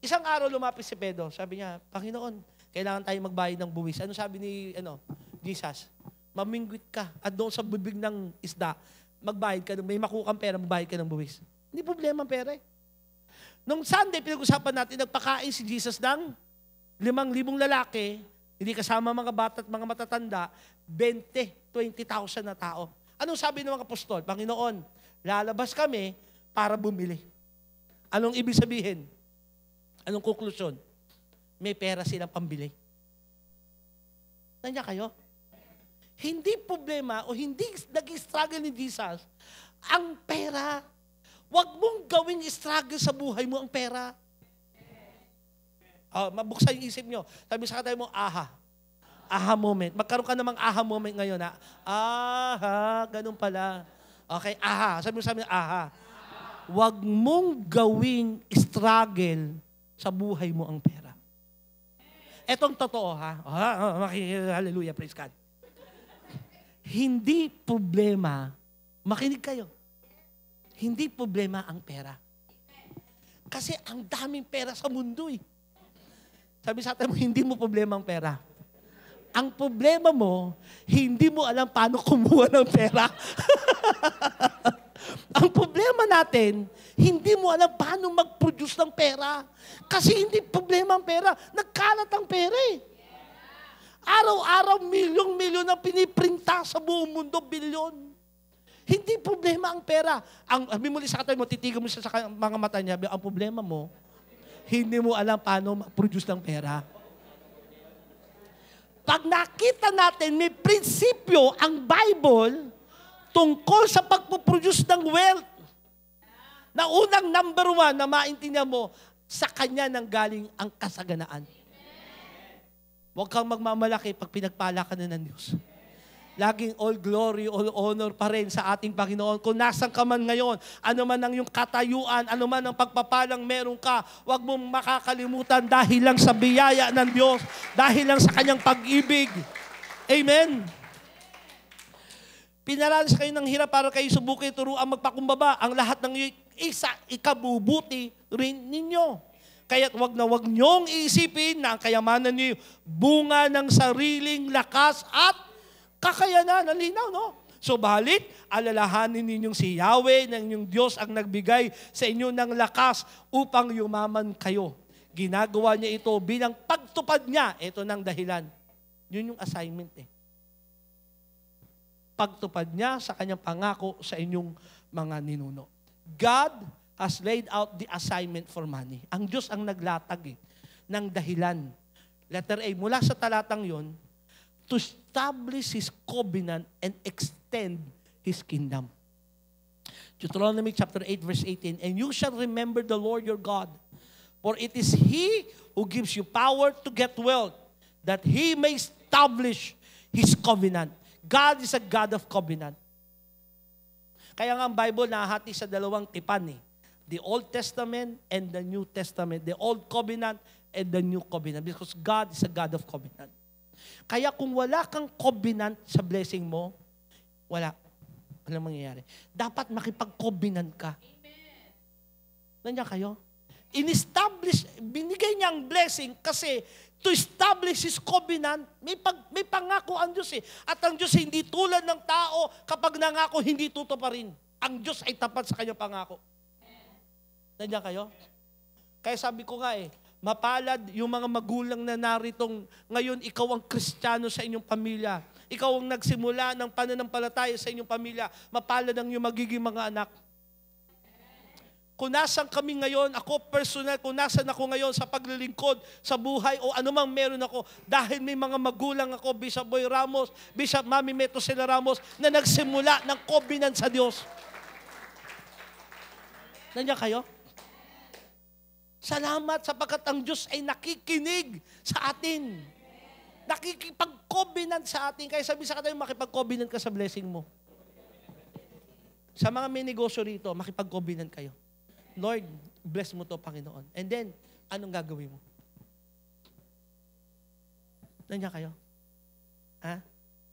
Isang araw lumapit si Pedro. Sabi niya, Panginoon, kailangan tayo magbayad ng buwis. Ano sabi ni ano, Jesus? Mamingwit ka at doon sa bibig ng isda, magbayad ka, may makukang pera, magbayad ka ng buwis. Hindi problema ang pera eh. Nung Sunday, pinag-usapan natin, nagpakain si Jesus ng limang libong lalaki, hindi kasama mga bata at mga matatanda, 20, 20,000 na tao. Anong sabi ng mga apostol? Panginoon, Lalabas kami para bumili. Anong ibig sabihin? Anong konklusyon? May pera silang pambili. Nandiyan kayo? Hindi problema o hindi naging struggle ni Jesus ang pera. Huwag mong gawing struggle sa buhay mo ang pera. Oh, mabuksan yung isip nyo. Sabi sa katay mo, aha. Aha moment. Magkaroon ka namang aha moment ngayon. Ha? Aha, ganun pala. Okay, aha. Sabi mo sa amin, aha. Huwag mong gawing struggle sa buhay mo ang pera. Etong totoo ha. Oh, hallelujah, praise God. Hindi problema, makinig kayo. Hindi problema ang pera. Kasi ang daming pera sa mundo eh. Sabi sa atin mo, hindi mo problema ang pera. Ang problema mo, hindi mo alam paano kumuha ng pera. Ang problema natin, hindi mo alam paano mag-produce ng pera. Kasi hindi problema ang pera. Nagkalat ang pera eh. Araw-araw, milyong-milyon ang piniprinta sa buong mundo, bilyon. Hindi problema ang pera. Ang, sabi mo sa katabi mo, titigan mo siya sa mga mata niya, ang problema mo, hindi mo alam paano mag-produce ng pera. Pag nakita natin may prinsipyo ang Bible tungkol sa pagpuproduce ng wealth, na unang number one na maintindihan mo, sa Kanya nang galing ang kasaganaan. Huwag kang magmamalaki pag pinagpala ka na ng Diyos. Laging all glory, all honor pa rin sa ating Panginoon. Kung nasan ka man ngayon, ano man ang iyong katayuan, ano man ang pagpapalang meron ka, huwag mong makakalimutan dahil lang sa biyaya ng Diyos, dahil lang sa kanyang pag-ibig. Amen? Pinaranas kayo ng hirap para kayo subukin turuan magpakumbaba ang lahat ng iyon, isa, ikabubuti rin ninyo. Kaya't wag na wag niyong isipin na ang kayamanan niyo bunga ng sariling lakas at kakayanan. Ang linaw, no? So balit, alalahanin ninyong si Yahweh na inyong Diyos ang nagbigay sa inyo ng lakas upang yumaman kayo. Ginagawa niya ito bilang pagtupad niya. Ito ng dahilan. Yun yung assignment eh. Pagtupad niya sa kanyang pangako sa inyong mga ninuno. God has laid out the assignment for money. Ang Diyos ang naglatag eh, ng dahilan. Letter A, mula sa talatang yon, to establish His covenant and extend His kingdom. Deuteronomy chapter 8 verse 18, And you shall remember the Lord your God, for it is He who gives you power to get wealth, that He may establish His covenant. God is a God of covenant. Kaya nga ang Bible nahati sa dalawang tipan eh. The Old Testament and the New Testament. The Old Covenant and the New Covenant. Because God is a God of covenant. Kaya kung wala kang covenant sa blessing mo, wala. Walang mangyayari. Dapat makipag-covenant ka. Amen. Nandiyan kayo? In-establish, binigay niya ang blessing kasi to establish His covenant, may, pag, may pangako ang Diyos eh. At ang Diyos hindi tulad ng tao, kapag nangako, hindi tuto pa rin. Ang Diyos ay tapat sa kanyang pangako. Nandiyan kayo? Kaya sabi ko nga eh, Mapalad yung mga magulang na naritong ngayon ikaw ang kristyano sa inyong pamilya. Ikaw ang nagsimula ng pananampalataya sa inyong pamilya. Mapalad ang iyong magiging mga anak. Kung nasan kami ngayon, ako personal, kung nasan ako ngayon sa paglilingkod, sa buhay, o anumang meron ako, dahil may mga magulang ako, Bishop Boy Ramos, Bishop Mami Meto Sela Ramos, na nagsimula ng covenant sa Diyos. Nandiyan kayo? Salamat sapagkat ang Diyos ay nakikinig sa atin. Nakikipag-covenant sa atin. Kaya sabi sa kanila, makipag-covenant ka sa blessing mo. Sa mga may negosyo rito, makipag-covenant kayo. Lord, bless mo to, Panginoon. And then, anong gagawin mo? Nandiyan kayo? Ha?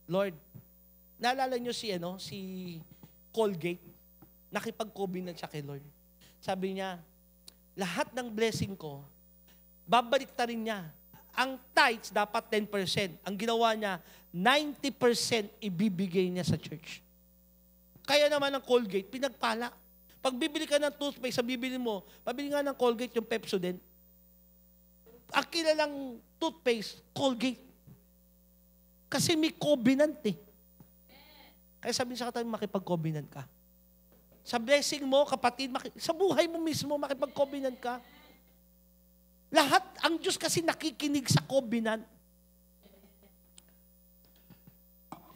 Lord, naalala nyo si, ano, si Colgate? Nakipag-covenant siya kay Lord. Sabi niya, lahat ng blessing ko, babalik ta rin niya. Ang tithes dapat 10%. Ang ginawa niya, 90% ibibigay niya sa church. Kaya naman ang Colgate, pinagpala. Pag bibili ka ng toothpaste, sa bibili mo, pabili nga ng Colgate yung Pepsodent. Ang kilalang toothpaste, Colgate. Kasi may covenant eh. Kaya sabihin sa katabi, makipag-covenant ka. Sa blessing mo, kapatid, sa buhay mo mismo, makipag-covenant ka. Lahat, ang Diyos kasi nakikinig sa covenant.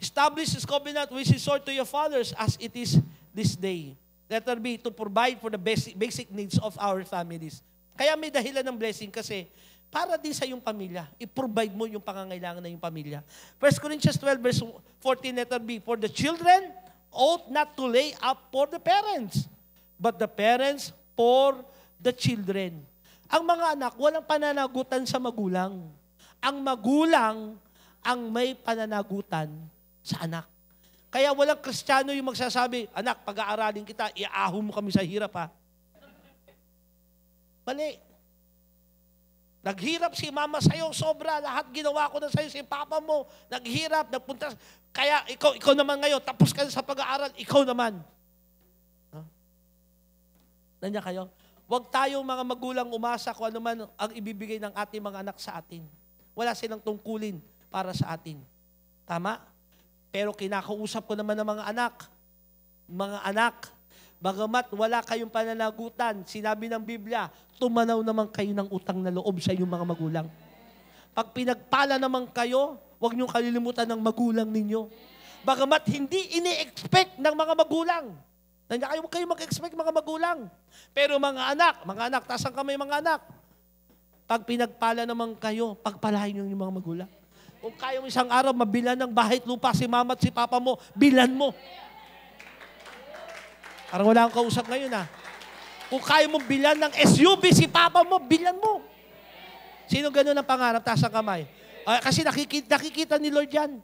Establish this covenant which is sure to your fathers as it is this day. Let there be to provide for the basic, basic needs of our families. Kaya may dahilan ng blessing kasi para din sa iyong pamilya. I-provide mo yung pangangailangan ng iyong pamilya. 1 Corinthians 12 verse 14 letter B, For the children ought not to lay up for the parents, but the parents for the children. Ang mga anak, walang pananagutan sa magulang. Ang magulang ang may pananagutan sa anak. Kaya walang kristyano yung magsasabi, anak, pag-aaralin kita, iahom mo kami sa hirap ha. Mali. Naghirap si mama sa'yo, sobra. Lahat ginawa ko na sa'yo, si papa mo. Naghirap, nagpunta. Kaya ikaw, ikaw naman ngayon, tapos ka sa pag-aaral, ikaw naman. Huh? Nandiyan kayo? Huwag tayo mga magulang umasa kung ano man ang ibibigay ng ating mga anak sa atin. Wala silang tungkulin para sa atin. Tama? Pero kinakausap ko naman ng mga anak. Mga anak, bagamat wala kayong pananagutan, sinabi ng Biblia, tumanaw naman kayo ng utang na loob sa inyong mga magulang. Pag pinagpala naman kayo, huwag niyong kalilimutan ng magulang ninyo. Bagamat hindi ini-expect ng mga magulang. Nandiyan kayo, huwag kayo mag-expect mga magulang. Pero mga anak, mga anak, tasang kami mga anak. Pag pinagpala naman kayo, pagpalain niyo yung mga magulang. Kung kayong isang araw mabilan ng bahay lupa si mama at si papa mo, bilan mo. Parang wala akong kausap ngayon ah. Kung kaya mong bilan ng SUV, si papa mo, bilan mo. Sino ganun ang pangarap? Taas ang kamay. Uh, kasi nakikita, nakikita ni Lord yan.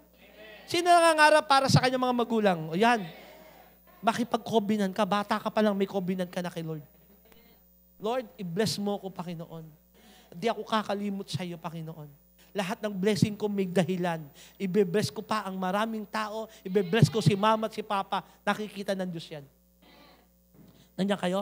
Sino nangangarap para sa kanyang mga magulang? O yan. Makipag-covenant ka. Bata ka pa lang, may covenant ka na kay Lord. Lord, i-bless mo ko, Panginoon. Hindi ako kakalimot sa iyo, Panginoon lahat ng blessing ko may dahilan. Ibe-bless ko pa ang maraming tao. Ibe-bless ko si mama at si papa. Nakikita ng Diyos yan. Nandiyan kayo?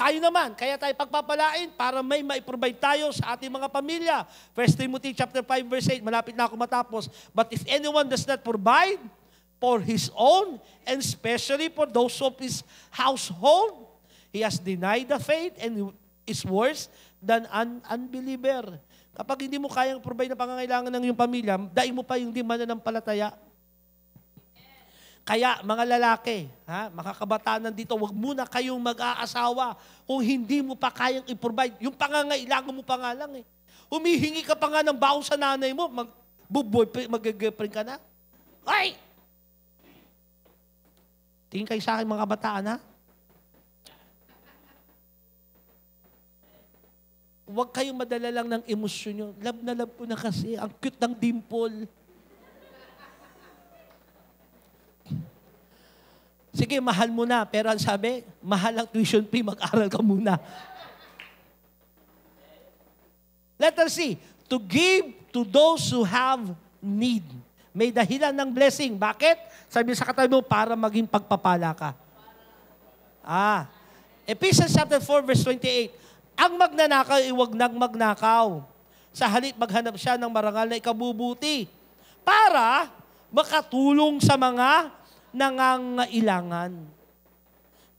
Tayo naman, kaya tayo pagpapalain para may ma-provide tayo sa ating mga pamilya. 1 Timothy chapter 5 verse 8, malapit na ako matapos. But if anyone does not provide for his own and especially for those of his household, he has denied the faith and is worse than an unbeliever. Kapag hindi mo kayang provide ng pangangailangan ng iyong pamilya, dain mo pa yung di mananampalataya. palataya kaya mga lalaki, ha, mga kabataan dito, wag muna kayong mag-aasawa kung hindi mo pa kayang i-provide. Yung pangangailangan mo pa nga lang eh. Humihingi ka pa nga ng baon sa nanay mo, mag mag-girlfriend ka na. Ay! Tingin kayo sa akin mga kabataan ha. Huwag kayong madala lang ng emosyon nyo. Love na love ko na kasi. Ang cute ng dimple. Sige, mahal mo na. Pero ang sabi, mahal ang tuition fee, mag-aral ka muna. Let us see. To give to those who have need. May dahilan ng blessing. Bakit? Sabi sa katabi mo, para maging pagpapala ka. Ah. Ephesians chapter 4 verse 28. Ang magnanakaw, iwag eh, nang magnakaw. Sa halip maghanap siya ng marangal na ikabubuti para makatulong sa mga nangangailangan.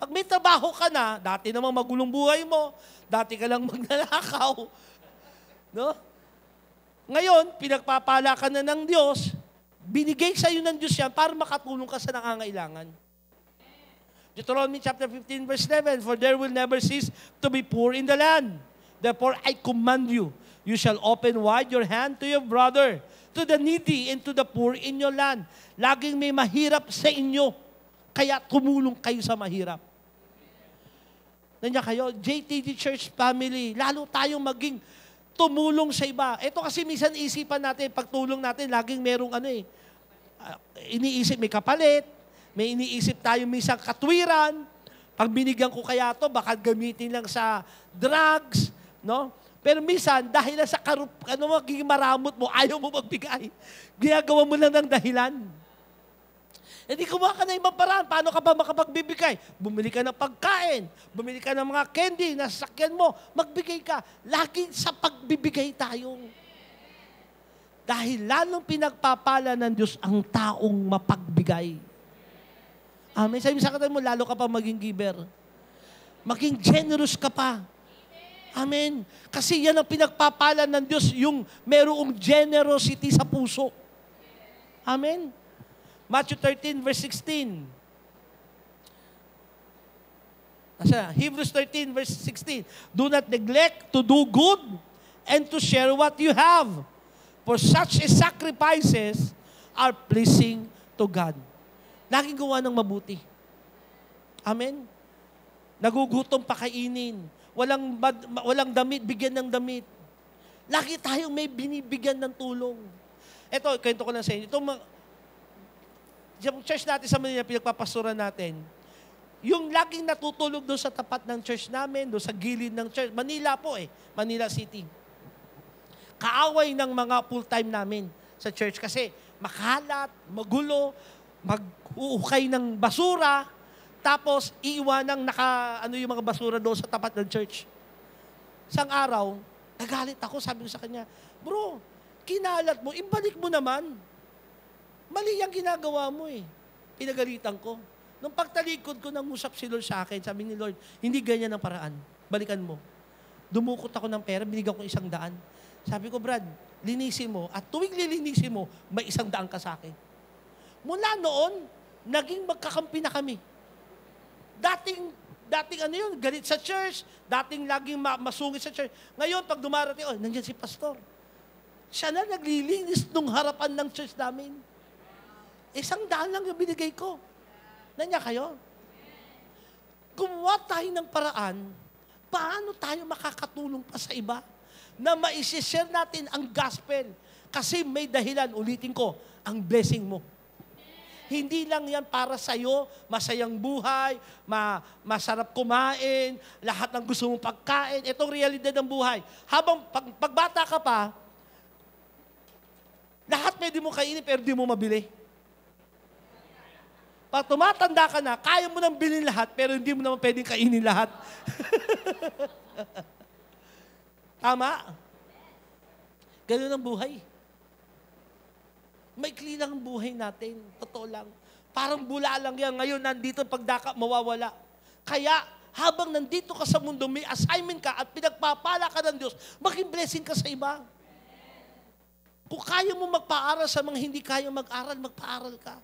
Pag may trabaho ka na, dati namang magulong buhay mo, dati ka lang magnanakaw. No? Ngayon, pinagpapala ka na ng Diyos, binigay sa iyo ng Diyos yan para makatulong ka sa nangangailangan. Deuteronomy chapter 15 verse 7, For there will never cease to be poor in the land. Therefore, I command you, you shall open wide your hand to your brother, to the needy and to the poor in your land. Laging may mahirap sa inyo. Kaya tumulong kayo sa mahirap. Nandiyan kayo, JTD Church Family, lalo tayong maging tumulong sa iba. Ito kasi minsan isipan natin, pagtulong natin, laging merong ano eh, ah, iniisip may kapalit, may iniisip tayo minsan katwiran, pag binigyan ko kaya to, baka gamitin lang sa drugs, no? Pero minsan, dahil sa karup, ano magiging maramot mo, ayaw mo magbigay. Ginagawa mo lang ng dahilan. Hindi eh, e kumuha ka na ibang paraan. Paano ka ba makapagbibigay? Bumili ka ng pagkain. Bumili ka ng mga candy na sasakyan mo. Magbigay ka. Lagi sa pagbibigay tayo. Dahil lalong pinagpapala ng Diyos ang taong mapagbigay. Amen. Sabi sa katabi mo, lalo ka pa maging giver. Maging generous ka pa Amen. Kasi yan ang pinagpapalan ng Diyos, yung merong generosity sa puso. Amen. Matthew 13 verse 16. Asa, Hebrews 13 verse 16. Do not neglect to do good and to share what you have. For such sacrifices are pleasing to God. Laging gawa ng mabuti. Amen. Nagugutom pa kainin walang, bad, walang damit, bigyan ng damit. Lagi tayong may binibigyan ng tulong. Ito, kwento ko lang sa inyo. Itong mga, yung church natin sa Manila, pinagpapasura natin, yung laging natutulog doon sa tapat ng church namin, doon sa gilid ng church, Manila po eh, Manila City. Kaaway ng mga full-time namin sa church kasi makalat, magulo, maghuhukay ng basura, tapos, iiwanang naka, ano yung mga basura doon sa tapat ng church. Sang araw, nagalit ako, sabi ko sa kanya, Bro, kinalat mo, ibalik mo naman. Mali ang ginagawa mo eh. Pinagalitan ko. Nung pagtalikod ko, nang usap si Lord sa akin, sabi ni Lord, hindi ganyan ang paraan. Balikan mo. Dumukot ako ng pera, binigyan ko isang daan. Sabi ko, Brad, linisin mo. At tuwing lilinisin mo, may isang daan ka sa akin. Mula noon, naging magkakampi na kami. Dating dating ano yun, galit sa church, dating laging masungit sa church. Ngayon, pag dumarating, oh, nandiyan si pastor. Siya na naglilinis nung harapan ng church namin. Isang daan lang yung binigay ko. Nanya kayo? Gumawa tayo ng paraan, paano tayo makakatulong pa sa iba na maisishare natin ang gospel kasi may dahilan, ulitin ko, ang blessing mo. Hindi lang yan para sa'yo, masayang buhay, ma masarap kumain, lahat ng gusto mong pagkain. Itong realidad ng buhay. Habang pag, pagbata ka pa, lahat pwede mo kainin pero di mo mabili. Pag tumatanda ka na, kaya mo nang bilhin lahat pero hindi mo naman pwedeng kainin lahat. Tama? Ganun ang buhay. Maikli lang ang buhay natin. Totoo lang. Parang bula lang yan. Ngayon, nandito pagdaka, mawawala. Kaya, habang nandito ka sa mundo, may assignment ka at pinagpapala ka ng Diyos, maging blessing ka sa iba. Kung kaya mo magpaaral sa mga hindi kaya mag-aral, magpaaral ka.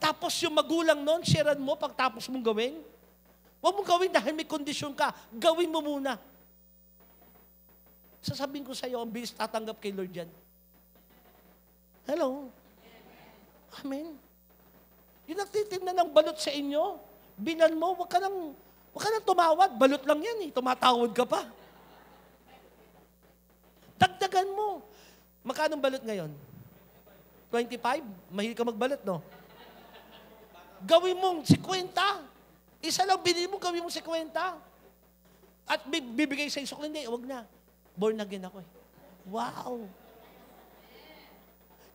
Tapos yung magulang noon, sharean mo pagtapos mong gawin. Huwag mong gawin dahil may kondisyon ka. Gawin mo muna. Sasabihin ko sa iyo, ang bilis tatanggap kay Lord yan. Hello? Amen. Yung nagtitignan ng balot sa inyo, binan mo, wag ka nang, wag ka nang tumawad, balot lang yan eh, tumatawad ka pa. Dagdagan mo. Magkano balot ngayon? 25? Mahilig ka magbalot, no? Gawin mong 50. Isa lang binili mo, gawin mong 50. At bibigay sa isok, hindi, eh, wag na. Born again ako eh. Wow!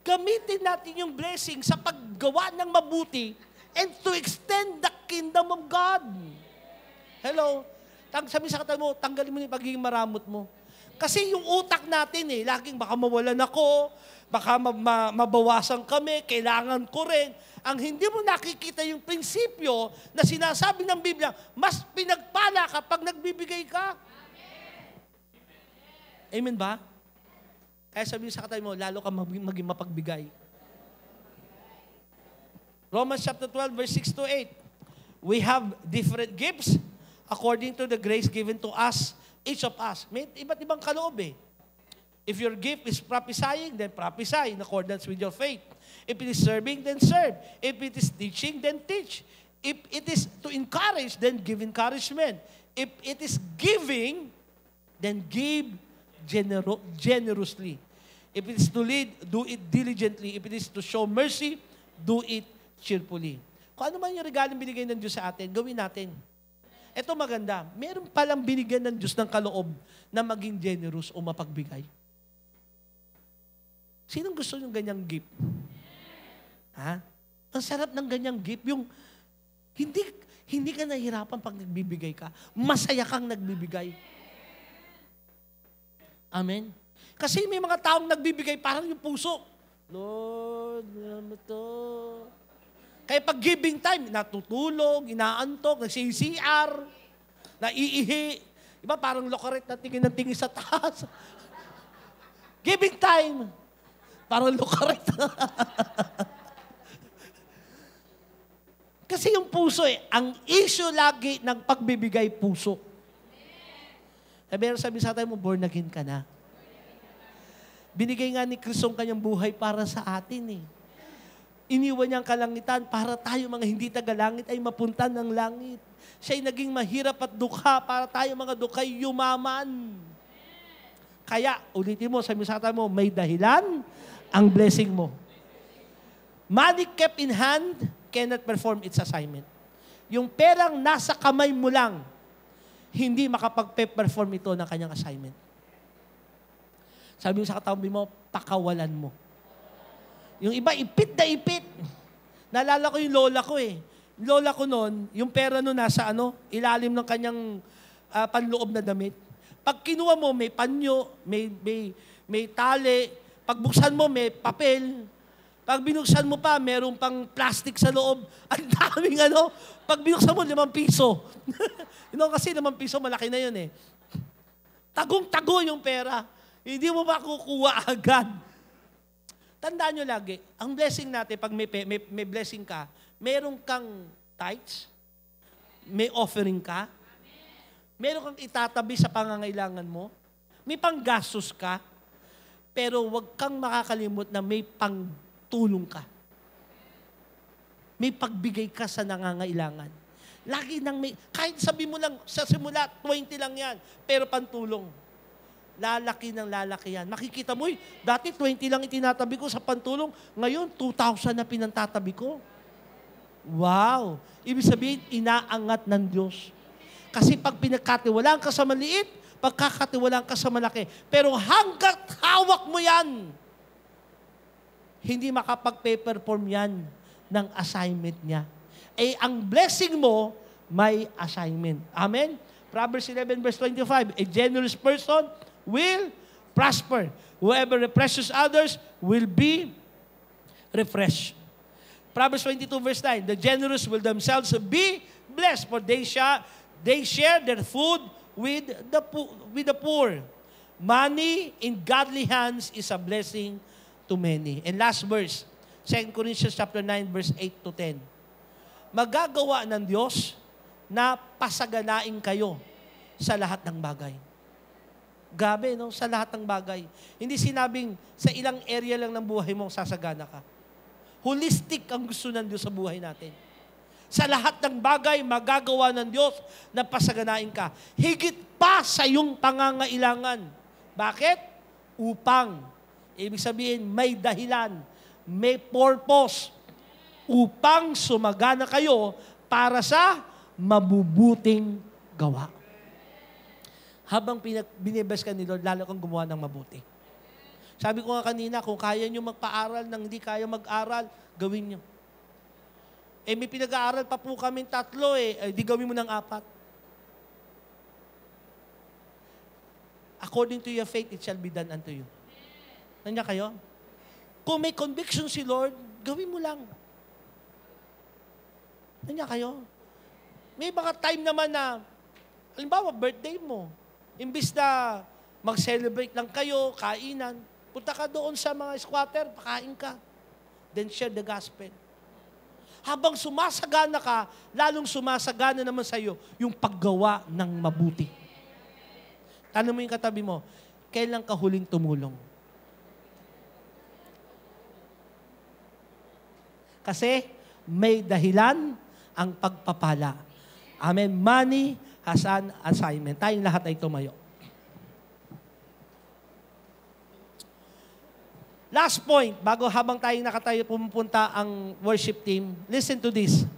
Gamitin natin yung blessing sa paggawa ng mabuti and to extend the kingdom of God. Hello? Tang sabi sa katabi mo, tanggalin mo yung pagiging maramot mo. Kasi yung utak natin eh, laging baka mawalan ako, baka ma- ma- mabawasan kami, kailangan ko rin. Ang hindi mo nakikita yung prinsipyo na sinasabi ng Biblia, mas pinagpala kapag nagbibigay ka. Amen, Amen ba? Kaya sabihin sa katabi mo, lalo kang maging mapagbigay. Romans chapter 12, verse 6 to 8. We have different gifts according to the grace given to us, each of us. May iba't ibang kaloob eh. If your gift is prophesying, then prophesy in accordance with your faith. If it is serving, then serve. If it is teaching, then teach. If it is to encourage, then give encouragement. If it is giving, then give genero- generously. If it is to lead, do it diligently. If it is to show mercy, do it cheerfully. Kung ano man yung regalong binigay ng Diyos sa atin, gawin natin. Ito maganda, meron palang binigyan ng Diyos ng kaloob na maging generous o mapagbigay. Sinong gusto yung ganyang gift? Ha? Ang sarap ng ganyang gift, yung hindi, hindi ka nahihirapan pag nagbibigay ka. Masaya kang nagbibigay. Amen? Kasi may mga taong nagbibigay parang yung puso. Lord, alam to. Kaya pag giving time, natutulog, inaantok, nag-CCR, naiihi. Iba parang lokaret na tingin ng tingin sa taas. giving time. Parang lokaret. Kasi yung puso eh, ang issue lagi ng pagbibigay puso. Eh, meron sabi sa atin mo, born again ka na. Binigay nga ni Kristo ang kanyang buhay para sa atin eh. Iniwan niya ang kalangitan para tayo mga hindi tagalangit ay mapunta ng langit. Siya ay naging mahirap at dukha para tayo mga dukay yumaman. Kaya, ulitin mo, sabi sa atin mo, may dahilan ang blessing mo. Money kept in hand cannot perform its assignment. Yung perang nasa kamay mo lang, hindi makapag-perform ito ng kanyang assignment. Sabi mo sa katabi mo, pakawalan mo. Yung iba, ipit na ipit. Naalala ko yung lola ko eh. Lola ko noon, yung pera noon nasa ano, ilalim ng kanyang uh, panloob na damit. Pag kinuha mo, may panyo, may, may, may tali. Pagbuksan mo, may papel. Pag binuksan mo pa, meron pang plastic sa loob. Ang daming ano. Pag binuksan mo, limang piso. you know, kasi limang piso, malaki na yun eh. Tagong-tago yung pera. Hindi mo makukuha agad. Tandaan nyo lagi, ang blessing natin, pag may, may, may blessing ka, meron kang tights, may offering ka, meron kang itatabi sa pangangailangan mo, may panggastos ka, pero huwag kang makakalimot na may pang tulong ka. May pagbigay ka sa nangangailangan. Lagi nang may, kahit sabi mo lang, sa simula, 20 lang yan, pero pantulong. Lalaki ng lalaki yan. Makikita mo, eh, dati 20 lang itinatabi ko sa pantulong, ngayon 2,000 na pinantatabi ko. Wow! Ibig sabihin, inaangat ng Diyos. Kasi pag pinagkatiwalaan ka sa maliit, pagkakatiwalaan ka sa malaki. Pero hanggat hawak mo yan, hindi makapag-perform yan ng assignment niya. Eh, ang blessing mo, may assignment. Amen? Proverbs 11 verse 25, A generous person will prosper. Whoever refreshes others will be refreshed. Proverbs 22 verse 9, The generous will themselves be blessed, for they, shall, they share their food with the, with the poor. Money in godly hands is a blessing to many. And last verse, 2 Corinthians chapter 9 verse 8 to 10. Magagawa ng Diyos na pasaganain kayo sa lahat ng bagay. Gabi, no? Sa lahat ng bagay. Hindi sinabing sa ilang area lang ng buhay mo sasagana ka. Holistic ang gusto ng Diyos sa buhay natin. Sa lahat ng bagay, magagawa ng Diyos na pasaganain ka. Higit pa sa iyong pangangailangan. Bakit? Upang Ibig sabihin, may dahilan, may purpose upang sumagana kayo para sa mabubuting gawa. Habang pinag- binibes ka ni Lord, lalo kang gumawa ng mabuti. Sabi ko nga kanina, kung kaya nyo magpaaral nang hindi kaya mag-aral, gawin nyo. Eh, may pinag-aaral pa po kami tatlo eh. eh di gawin mo ng apat. According to your faith, it shall be done unto you. Nandiyan kayo? Kung may conviction si Lord, gawin mo lang. Nandiyan kayo? May baka time naman na, halimbawa, birthday mo. Imbis na mag-celebrate lang kayo, kainan, punta ka doon sa mga squatter, pakain ka. Then share the gospel. Habang sumasagana ka, lalong sumasagana naman sa iyo yung paggawa ng mabuti. Tanong mo yung katabi mo, kailan ka huling tumulong? Kasi may dahilan ang pagpapala. Amen. Money has an assignment. Tayong lahat ay tumayo. Last point, bago habang tayong nakatayo pumunta ang worship team, listen to this.